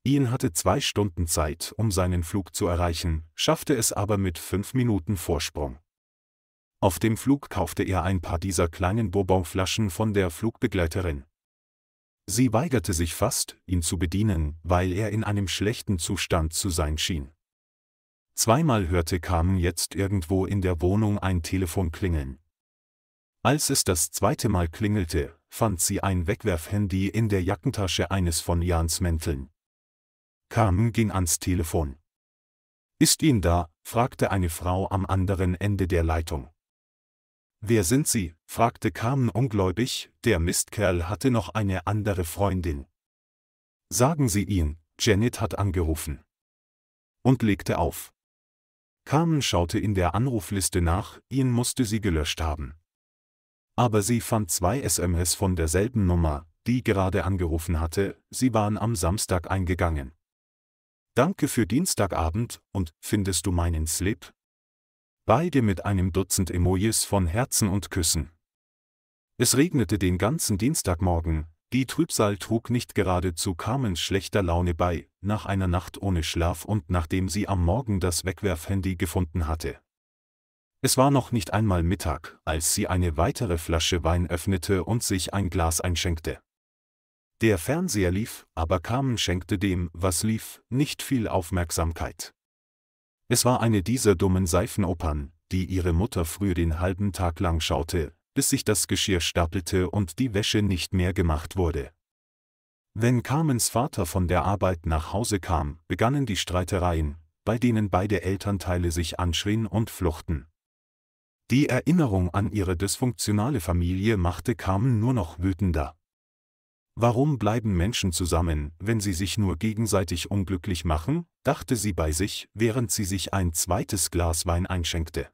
Ian hatte zwei Stunden Zeit, um seinen Flug zu erreichen, schaffte es aber mit fünf Minuten Vorsprung. Auf dem Flug kaufte er ein paar dieser kleinen Bourbonflaschen von der Flugbegleiterin. Sie weigerte sich fast, ihn zu bedienen, weil er in einem schlechten Zustand zu sein schien. Zweimal hörte Carmen jetzt irgendwo in der Wohnung ein Telefon klingeln. Als es das zweite Mal klingelte, fand sie ein Wegwerfhandy in der Jackentasche eines von Jans Mänteln. Carmen ging ans Telefon. Ist ihn da? fragte eine Frau am anderen Ende der Leitung. Wer sind Sie? fragte Carmen ungläubig, der Mistkerl hatte noch eine andere Freundin. Sagen Sie ihn, Janet hat angerufen. Und legte auf. Carmen schaute in der Anrufliste nach, ihn musste sie gelöscht haben. Aber sie fand zwei SMS von derselben Nummer, die gerade angerufen hatte, sie waren am Samstag eingegangen. Danke für Dienstagabend, und findest du meinen Slip? beide mit einem Dutzend Emojis von Herzen und Küssen. Es regnete den ganzen Dienstagmorgen, die Trübsal trug nicht gerade zu Carmens schlechter Laune bei, nach einer Nacht ohne Schlaf und nachdem sie am Morgen das Wegwerfhandy gefunden hatte. Es war noch nicht einmal Mittag, als sie eine weitere Flasche Wein öffnete und sich ein Glas einschenkte. Der Fernseher lief, aber Carmen schenkte dem, was lief, nicht viel Aufmerksamkeit. Es war eine dieser dummen Seifenopern, die ihre Mutter früher den halben Tag lang schaute, bis sich das Geschirr stapelte und die Wäsche nicht mehr gemacht wurde. Wenn Carmens Vater von der Arbeit nach Hause kam, begannen die Streitereien, bei denen beide Elternteile sich anschrien und fluchten. Die Erinnerung an ihre dysfunktionale Familie machte Carmen nur noch wütender. Warum bleiben Menschen zusammen, wenn sie sich nur gegenseitig unglücklich machen? dachte sie bei sich, während sie sich ein zweites Glas Wein einschenkte.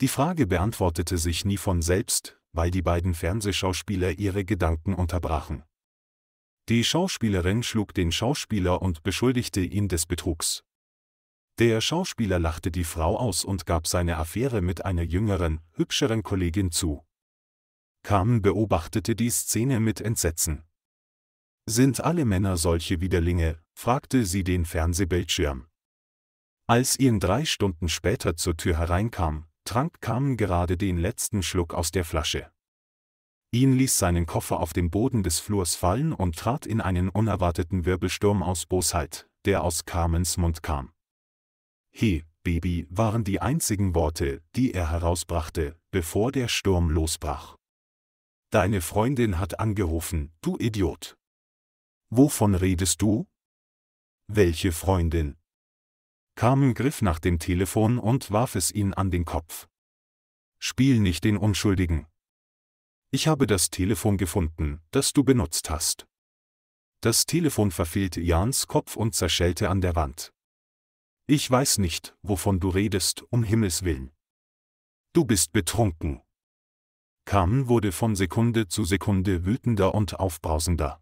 Die Frage beantwortete sich nie von selbst, weil die beiden Fernsehschauspieler ihre Gedanken unterbrachen. Die Schauspielerin schlug den Schauspieler und beschuldigte ihn des Betrugs. Der Schauspieler lachte die Frau aus und gab seine Affäre mit einer jüngeren, hübscheren Kollegin zu. Kam beobachtete die Szene mit Entsetzen. Sind alle Männer solche Widerlinge? fragte sie den Fernsehbildschirm. Als ihn drei Stunden später zur Tür hereinkam, trank Carmen gerade den letzten Schluck aus der Flasche. Ihn ließ seinen Koffer auf dem Boden des Flurs fallen und trat in einen unerwarteten Wirbelsturm aus Bosheit, der aus Carmens Mund kam. He, Baby, waren die einzigen Worte, die er herausbrachte, bevor der Sturm losbrach. Deine Freundin hat angerufen, du Idiot. Wovon redest du? Welche Freundin? Carmen griff nach dem Telefon und warf es ihn an den Kopf. Spiel nicht den Unschuldigen. Ich habe das Telefon gefunden, das du benutzt hast. Das Telefon verfehlte Jans Kopf und zerschellte an der Wand. Ich weiß nicht, wovon du redest, um Himmels willen. Du bist betrunken. Carmen wurde von Sekunde zu Sekunde wütender und aufbrausender.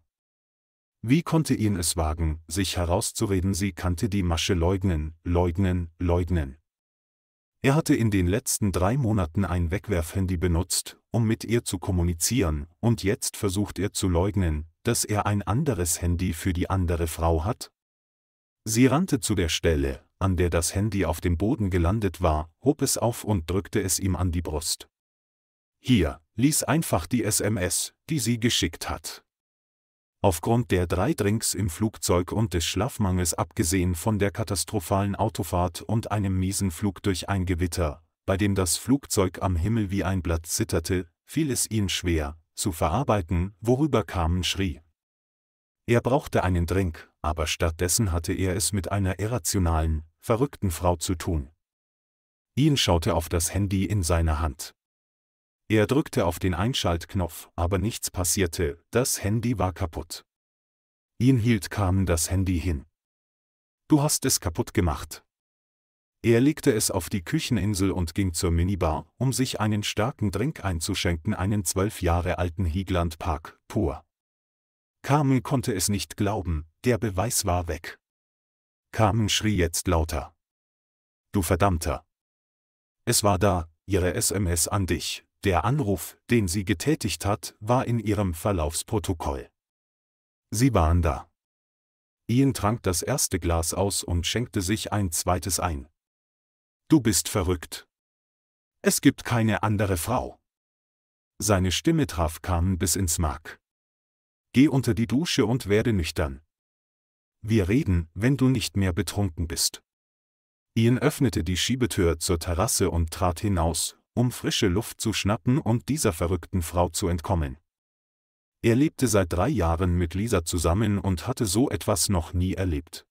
Wie konnte ihn es wagen, sich herauszureden, sie kannte die Masche leugnen, leugnen, leugnen. Er hatte in den letzten drei Monaten ein Wegwerfhandy benutzt, um mit ihr zu kommunizieren, und jetzt versucht er zu leugnen, dass er ein anderes Handy für die andere Frau hat? Sie rannte zu der Stelle, an der das Handy auf dem Boden gelandet war, hob es auf und drückte es ihm an die Brust. Hier, lies einfach die SMS, die sie geschickt hat. Aufgrund der drei Drinks im Flugzeug und des Schlafmangels abgesehen von der katastrophalen Autofahrt und einem miesen Flug durch ein Gewitter, bei dem das Flugzeug am Himmel wie ein Blatt zitterte, fiel es ihm schwer, zu verarbeiten, worüber Carmen schrie. Er brauchte einen Drink, aber stattdessen hatte er es mit einer irrationalen, verrückten Frau zu tun. Ian schaute auf das Handy in seiner Hand. Er drückte auf den Einschaltknopf, aber nichts passierte, das Handy war kaputt. Ihn hielt Carmen das Handy hin. Du hast es kaputt gemacht. Er legte es auf die Kücheninsel und ging zur Minibar, um sich einen starken Drink einzuschenken, einen zwölf Jahre alten Hiegland Park, pur. Carmen konnte es nicht glauben, der Beweis war weg. Carmen schrie jetzt lauter. Du verdammter. Es war da, ihre SMS an dich, der Anruf, den sie getätigt hat, war in ihrem Verlaufsprotokoll. Sie waren da. Ian trank das erste Glas aus und schenkte sich ein zweites ein. Du bist verrückt. Es gibt keine andere Frau. Seine Stimme traf Carmen bis ins Mark. Geh unter die Dusche und werde nüchtern. Wir reden, wenn du nicht mehr betrunken bist. Ian öffnete die Schiebetür zur Terrasse und trat hinaus, um frische Luft zu schnappen und dieser verrückten Frau zu entkommen. Er lebte seit drei Jahren mit Lisa zusammen und hatte so etwas noch nie erlebt.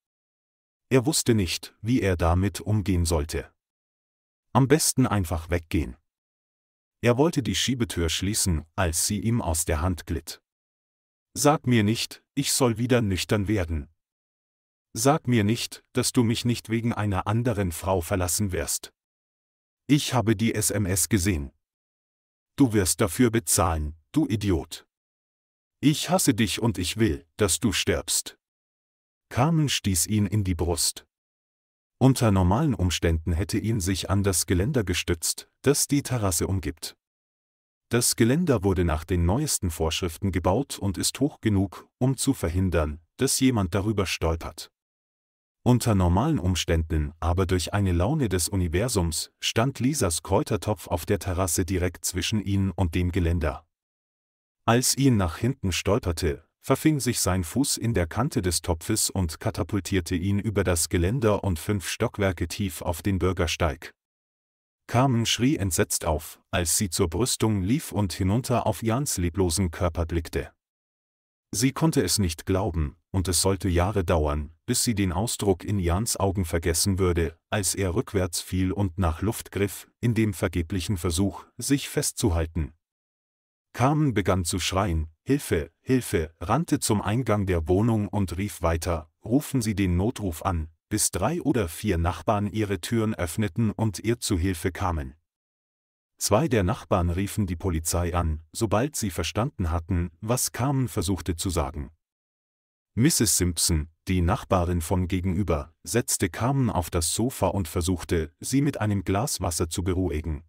Er wusste nicht, wie er damit umgehen sollte. Am besten einfach weggehen. Er wollte die Schiebetür schließen, als sie ihm aus der Hand glitt. Sag mir nicht, ich soll wieder nüchtern werden. Sag mir nicht, dass du mich nicht wegen einer anderen Frau verlassen wirst. Ich habe die SMS gesehen. Du wirst dafür bezahlen, du Idiot. Ich hasse dich und ich will, dass du stirbst. Carmen stieß ihn in die Brust. Unter normalen Umständen hätte ihn sich an das Geländer gestützt, das die Terrasse umgibt. Das Geländer wurde nach den neuesten Vorschriften gebaut und ist hoch genug, um zu verhindern, dass jemand darüber stolpert. Unter normalen Umständen, aber durch eine Laune des Universums, stand Lisas Kräutertopf auf der Terrasse direkt zwischen ihnen und dem Geländer. Als ihn nach hinten stolperte, verfing sich sein Fuß in der Kante des Topfes und katapultierte ihn über das Geländer und fünf Stockwerke tief auf den Bürgersteig. Carmen schrie entsetzt auf, als sie zur Brüstung lief und hinunter auf Jans leblosen Körper blickte. Sie konnte es nicht glauben, und es sollte Jahre dauern, bis sie den Ausdruck in Jans Augen vergessen würde, als er rückwärts fiel und nach Luft griff, in dem vergeblichen Versuch, sich festzuhalten. Carmen begann zu schreien, Hilfe, Hilfe, rannte zum Eingang der Wohnung und rief weiter, rufen Sie den Notruf an, bis drei oder vier Nachbarn ihre Türen öffneten und ihr zu Hilfe kamen. Zwei der Nachbarn riefen die Polizei an, sobald sie verstanden hatten, was Carmen versuchte zu sagen. Mrs. Simpson, die Nachbarin von gegenüber, setzte Carmen auf das Sofa und versuchte, sie mit einem Glas Wasser zu beruhigen.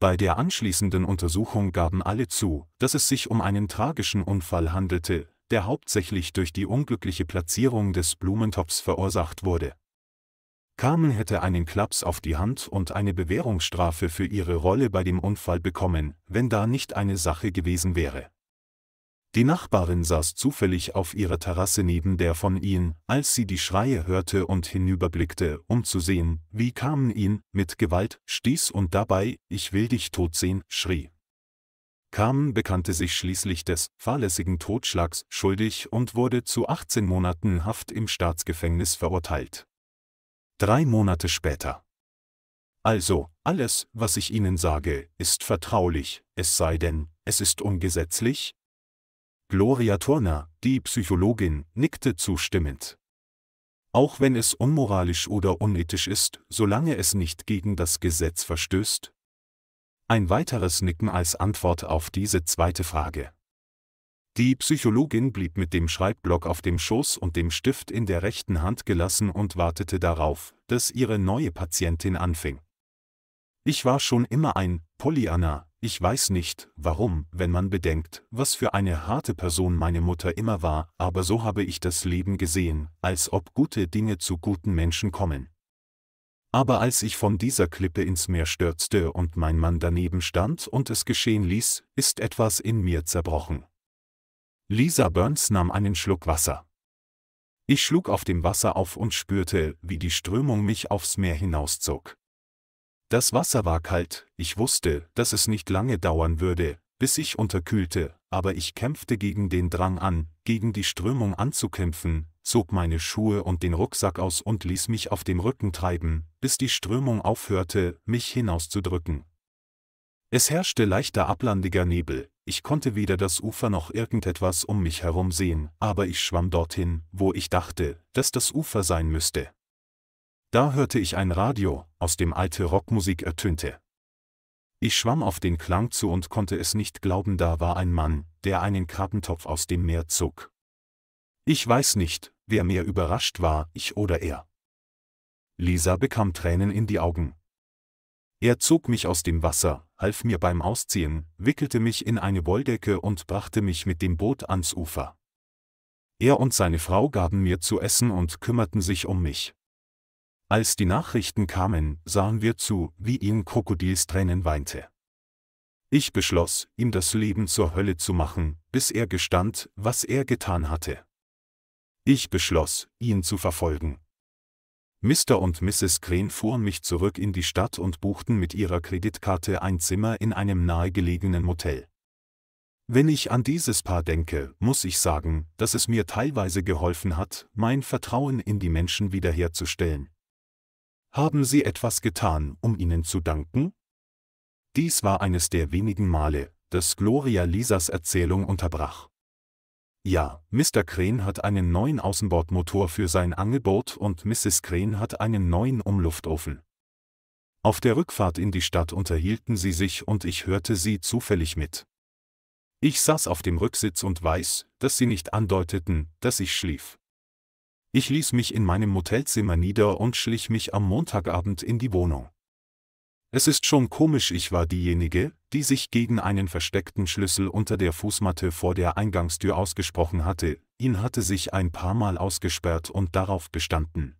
Bei der anschließenden Untersuchung gaben alle zu, dass es sich um einen tragischen Unfall handelte, der hauptsächlich durch die unglückliche Platzierung des Blumentopfs verursacht wurde. Carmen hätte einen Klaps auf die Hand und eine Bewährungsstrafe für ihre Rolle bei dem Unfall bekommen, wenn da nicht eine Sache gewesen wäre. Die Nachbarin saß zufällig auf ihrer Terrasse neben der von ihnen, als sie die Schreie hörte und hinüberblickte, um zu sehen, wie Carmen ihn, mit Gewalt, stieß und dabei, ich will dich tot sehen, schrie. Carmen bekannte sich schließlich des fahrlässigen Totschlags schuldig und wurde zu 18 Monaten Haft im Staatsgefängnis verurteilt. Drei Monate später. Also, alles, was ich Ihnen sage, ist vertraulich, es sei denn, es ist ungesetzlich? Gloria Turner, die Psychologin, nickte zustimmend. Auch wenn es unmoralisch oder unethisch ist, solange es nicht gegen das Gesetz verstößt? Ein weiteres Nicken als Antwort auf diese zweite Frage. Die Psychologin blieb mit dem Schreibblock auf dem Schoß und dem Stift in der rechten Hand gelassen und wartete darauf, dass ihre neue Patientin anfing. Ich war schon immer ein Pollyanna, ich weiß nicht, warum, wenn man bedenkt, was für eine harte Person meine Mutter immer war, aber so habe ich das Leben gesehen, als ob gute Dinge zu guten Menschen kommen. Aber als ich von dieser Klippe ins Meer stürzte und mein Mann daneben stand und es geschehen ließ, ist etwas in mir zerbrochen. Lisa Burns nahm einen Schluck Wasser. Ich schlug auf dem Wasser auf und spürte, wie die Strömung mich aufs Meer hinauszog. Das Wasser war kalt, ich wusste, dass es nicht lange dauern würde, bis ich unterkühlte, aber ich kämpfte gegen den Drang an, gegen die Strömung anzukämpfen, zog meine Schuhe und den Rucksack aus und ließ mich auf dem Rücken treiben, bis die Strömung aufhörte, mich hinauszudrücken. Es herrschte leichter ablandiger Nebel, ich konnte weder das Ufer noch irgendetwas um mich herum sehen, aber ich schwamm dorthin, wo ich dachte, dass das Ufer sein müsste. Da hörte ich ein Radio, aus dem alte Rockmusik ertönte. Ich schwamm auf den Klang zu und konnte es nicht glauben, da war ein Mann, der einen Krabbentopf aus dem Meer zog. Ich weiß nicht, wer mehr überrascht war, ich oder er. Lisa bekam Tränen in die Augen, er zog mich aus dem Wasser, half mir beim Ausziehen, wickelte mich in eine Wolldecke und brachte mich mit dem Boot ans Ufer. Er und seine Frau gaben mir zu essen und kümmerten sich um mich. Als die Nachrichten kamen, sahen wir zu, wie ihn Krokodilstränen weinte. Ich beschloss, ihm das Leben zur Hölle zu machen, bis er gestand, was er getan hatte. Ich beschloss, ihn zu verfolgen. Mr. und Mrs. Crane fuhren mich zurück in die Stadt und buchten mit ihrer Kreditkarte ein Zimmer in einem nahegelegenen Motel. Wenn ich an dieses Paar denke, muss ich sagen, dass es mir teilweise geholfen hat, mein Vertrauen in die Menschen wiederherzustellen. Haben Sie etwas getan, um ihnen zu danken? Dies war eines der wenigen Male, dass Gloria Lisas Erzählung unterbrach. Ja, Mr. Crane hat einen neuen Außenbordmotor für sein Angelboot und Mrs. Crane hat einen neuen Umluftofen. Auf der Rückfahrt in die Stadt unterhielten sie sich und ich hörte sie zufällig mit. Ich saß auf dem Rücksitz und weiß, dass sie nicht andeuteten, dass ich schlief. Ich ließ mich in meinem Motelzimmer nieder und schlich mich am Montagabend in die Wohnung. Es ist schon komisch, ich war diejenige, die sich gegen einen versteckten Schlüssel unter der Fußmatte vor der Eingangstür ausgesprochen hatte, ihn hatte sich ein paar Mal ausgesperrt und darauf bestanden.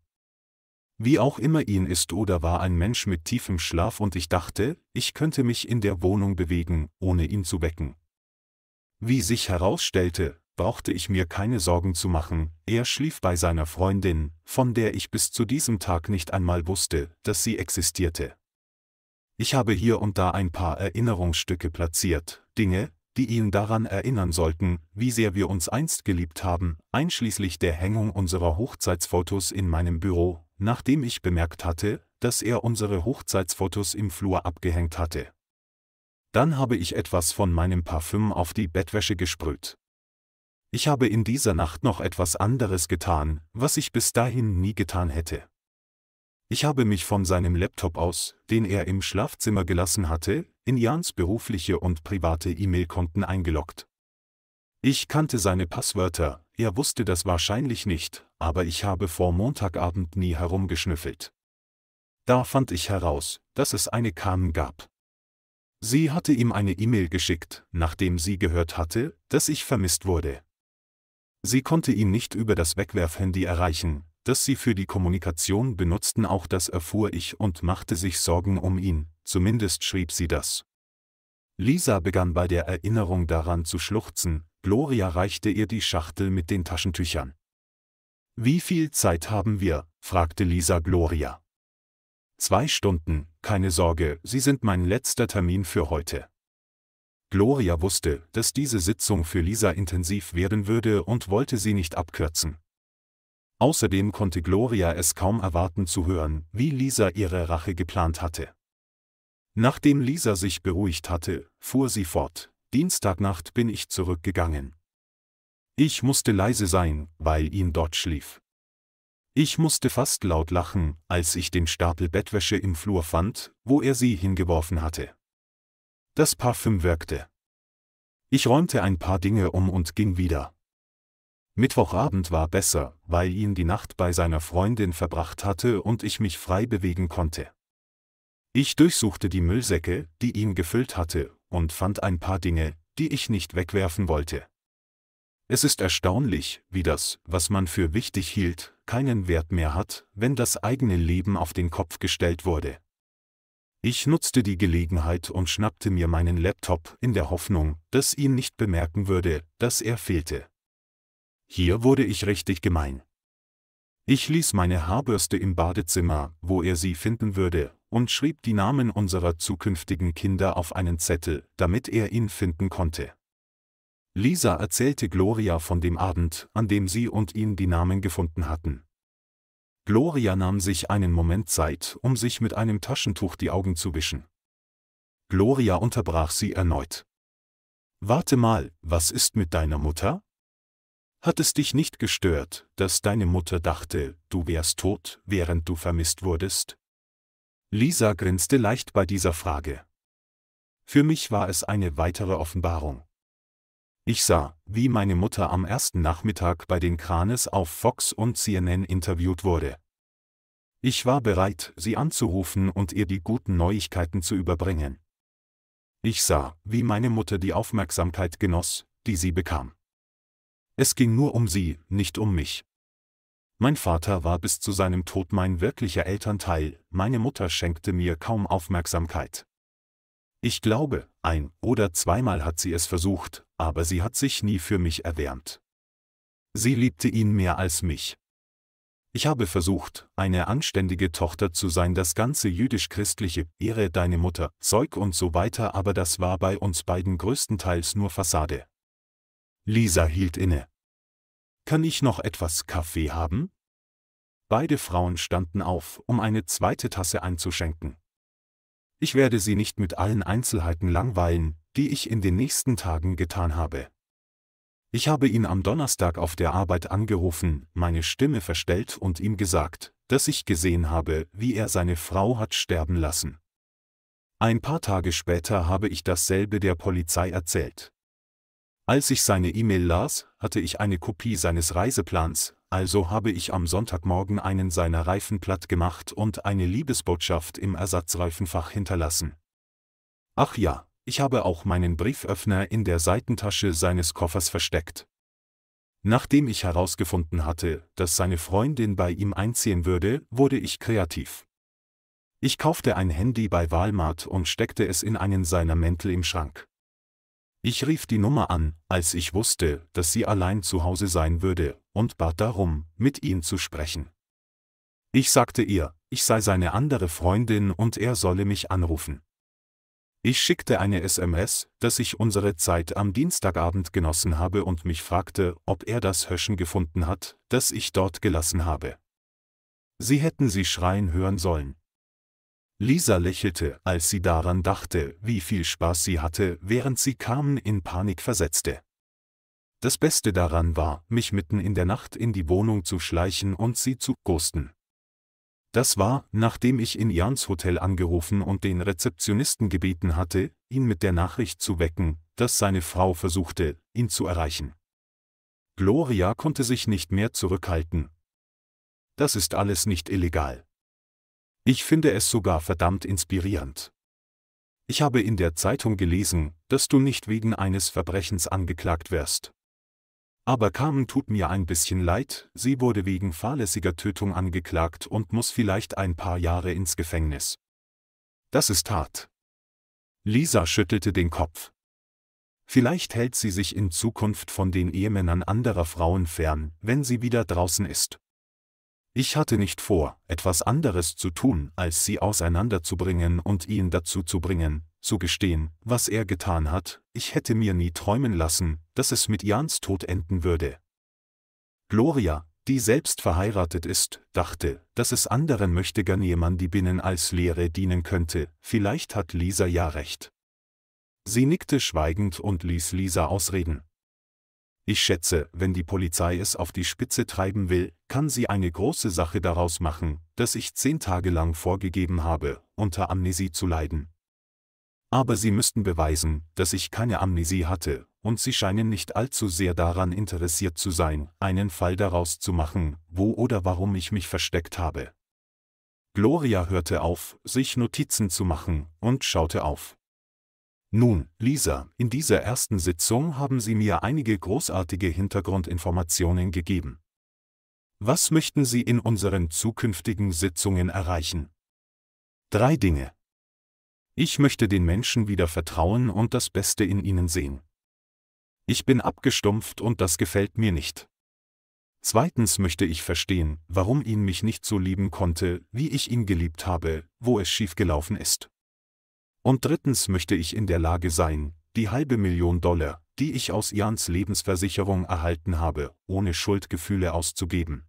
Wie auch immer ihn ist oder war ein Mensch mit tiefem Schlaf und ich dachte, ich könnte mich in der Wohnung bewegen, ohne ihn zu wecken. Wie sich herausstellte, brauchte ich mir keine Sorgen zu machen, er schlief bei seiner Freundin, von der ich bis zu diesem Tag nicht einmal wusste, dass sie existierte. Ich habe hier und da ein paar Erinnerungsstücke platziert, Dinge, die ihn daran erinnern sollten, wie sehr wir uns einst geliebt haben, einschließlich der Hängung unserer Hochzeitsfotos in meinem Büro, nachdem ich bemerkt hatte, dass er unsere Hochzeitsfotos im Flur abgehängt hatte. Dann habe ich etwas von meinem Parfüm auf die Bettwäsche gesprüht. Ich habe in dieser Nacht noch etwas anderes getan, was ich bis dahin nie getan hätte. Ich habe mich von seinem Laptop aus, den er im Schlafzimmer gelassen hatte, in Jans berufliche und private E-Mail-Konten eingeloggt. Ich kannte seine Passwörter, er wusste das wahrscheinlich nicht, aber ich habe vor Montagabend nie herumgeschnüffelt. Da fand ich heraus, dass es eine Carmen gab. Sie hatte ihm eine E-Mail geschickt, nachdem sie gehört hatte, dass ich vermisst wurde. Sie konnte ihn nicht über das Wegwerfhandy erreichen, das sie für die Kommunikation benutzten, auch das erfuhr ich und machte sich Sorgen um ihn, zumindest schrieb sie das. Lisa begann bei der Erinnerung daran zu schluchzen, Gloria reichte ihr die Schachtel mit den Taschentüchern. Wie viel Zeit haben wir? fragte Lisa Gloria. Zwei Stunden, keine Sorge, Sie sind mein letzter Termin für heute. Gloria wusste, dass diese Sitzung für Lisa intensiv werden würde und wollte sie nicht abkürzen. Außerdem konnte Gloria es kaum erwarten zu hören, wie Lisa ihre Rache geplant hatte. Nachdem Lisa sich beruhigt hatte, fuhr sie fort, Dienstagnacht bin ich zurückgegangen. Ich musste leise sein, weil ihn dort schlief. Ich musste fast laut lachen, als ich den Stapel Bettwäsche im Flur fand, wo er sie hingeworfen hatte. Das Parfüm wirkte. Ich räumte ein paar Dinge um und ging wieder. Mittwochabend war besser, weil ihn die Nacht bei seiner Freundin verbracht hatte und ich mich frei bewegen konnte. Ich durchsuchte die Müllsäcke, die ihn gefüllt hatte, und fand ein paar Dinge, die ich nicht wegwerfen wollte. Es ist erstaunlich, wie das, was man für wichtig hielt, keinen Wert mehr hat, wenn das eigene Leben auf den Kopf gestellt wurde. Ich nutzte die Gelegenheit und schnappte mir meinen Laptop in der Hoffnung, dass ihn nicht bemerken würde, dass er fehlte. Hier wurde ich richtig gemein. Ich ließ meine Haarbürste im Badezimmer, wo er sie finden würde, und schrieb die Namen unserer zukünftigen Kinder auf einen Zettel, damit er ihn finden konnte. Lisa erzählte Gloria von dem Abend, an dem sie und ihn die Namen gefunden hatten. Gloria nahm sich einen Moment Zeit, um sich mit einem Taschentuch die Augen zu wischen. Gloria unterbrach sie erneut. Warte mal, was ist mit deiner Mutter? Hat es dich nicht gestört, dass deine Mutter dachte, du wärst tot, während du vermisst wurdest? Lisa grinste leicht bei dieser Frage. Für mich war es eine weitere Offenbarung. Ich sah, wie meine Mutter am ersten Nachmittag bei den Kranes auf Fox und CNN interviewt wurde. Ich war bereit, sie anzurufen und ihr die guten Neuigkeiten zu überbringen. Ich sah, wie meine Mutter die Aufmerksamkeit genoss, die sie bekam. Es ging nur um sie, nicht um mich. Mein Vater war bis zu seinem Tod mein wirklicher Elternteil, meine Mutter schenkte mir kaum Aufmerksamkeit. Ich glaube, ein oder zweimal hat sie es versucht, aber sie hat sich nie für mich erwärmt. Sie liebte ihn mehr als mich. Ich habe versucht, eine anständige Tochter zu sein, das ganze jüdisch-christliche, Ehre deine Mutter, Zeug und so weiter, aber das war bei uns beiden größtenteils nur Fassade, Lisa hielt inne. Kann ich noch etwas Kaffee haben? Beide Frauen standen auf, um eine zweite Tasse einzuschenken. Ich werde Sie nicht mit allen Einzelheiten langweilen, die ich in den nächsten Tagen getan habe. Ich habe ihn am Donnerstag auf der Arbeit angerufen, meine Stimme verstellt und ihm gesagt, dass ich gesehen habe, wie er seine Frau hat sterben lassen. Ein paar Tage später habe ich dasselbe der Polizei erzählt. Als ich seine E-Mail las, hatte ich eine Kopie seines Reiseplans, also habe ich am Sonntagmorgen einen seiner Reifen platt gemacht und eine Liebesbotschaft im Ersatzreifenfach hinterlassen. Ach ja, ich habe auch meinen Brieföffner in der Seitentasche seines Koffers versteckt. Nachdem ich herausgefunden hatte, dass seine Freundin bei ihm einziehen würde, wurde ich kreativ. Ich kaufte ein Handy bei Walmart und steckte es in einen seiner Mäntel im Schrank. Ich rief die Nummer an, als ich wusste, dass sie allein zu Hause sein würde, und bat darum, mit ihm zu sprechen. Ich sagte ihr, ich sei seine andere Freundin und er solle mich anrufen. Ich schickte eine SMS, dass ich unsere Zeit am Dienstagabend genossen habe und mich fragte, ob er das Höschen gefunden hat, das ich dort gelassen habe. Sie hätten sie schreien hören sollen. Lisa lächelte, als sie daran dachte, wie viel Spaß sie hatte, während sie Carmen in Panik versetzte. Das Beste daran war, mich mitten in der Nacht in die Wohnung zu schleichen und sie zu ghosten. Das war, nachdem ich in Jans Hotel angerufen und den Rezeptionisten gebeten hatte, ihn mit der Nachricht zu wecken, dass seine Frau versuchte, ihn zu erreichen. Gloria konnte sich nicht mehr zurückhalten. Das ist alles nicht illegal. Ich finde es sogar verdammt inspirierend. Ich habe in der Zeitung gelesen, dass du nicht wegen eines Verbrechens angeklagt wirst. Aber Carmen tut mir ein bisschen leid, sie wurde wegen fahrlässiger Tötung angeklagt und muss vielleicht ein paar Jahre ins Gefängnis. Das ist hart. Lisa schüttelte den Kopf. Vielleicht hält sie sich in Zukunft von den Ehemännern anderer Frauen fern, wenn sie wieder draußen ist. Ich hatte nicht vor, etwas anderes zu tun, als sie auseinanderzubringen und ihn dazu zu bringen, zu gestehen, was er getan hat, ich hätte mir nie träumen lassen, dass es mit Jans Tod enden würde. Gloria, die selbst verheiratet ist, dachte, dass es anderen Möchtegern die Binnen als Lehre dienen könnte, vielleicht hat Lisa ja recht. Sie nickte schweigend und ließ Lisa ausreden. Ich schätze, wenn die Polizei es auf die Spitze treiben will, kann sie eine große Sache daraus machen, dass ich zehn Tage lang vorgegeben habe, unter Amnesie zu leiden. Aber sie müssten beweisen, dass ich keine Amnesie hatte, und sie scheinen nicht allzu sehr daran interessiert zu sein, einen Fall daraus zu machen, wo oder warum ich mich versteckt habe. Gloria hörte auf, sich Notizen zu machen, und schaute auf. Nun, Lisa, in dieser ersten Sitzung haben Sie mir einige großartige Hintergrundinformationen gegeben. Was möchten Sie in unseren zukünftigen Sitzungen erreichen? Drei Dinge. Ich möchte den Menschen wieder vertrauen und das Beste in ihnen sehen. Ich bin abgestumpft und das gefällt mir nicht. Zweitens möchte ich verstehen, warum ihn mich nicht so lieben konnte, wie ich ihn geliebt habe, wo es schiefgelaufen ist. Und drittens möchte ich in der Lage sein, die halbe Million Dollar, die ich aus Jans Lebensversicherung erhalten habe, ohne Schuldgefühle auszugeben.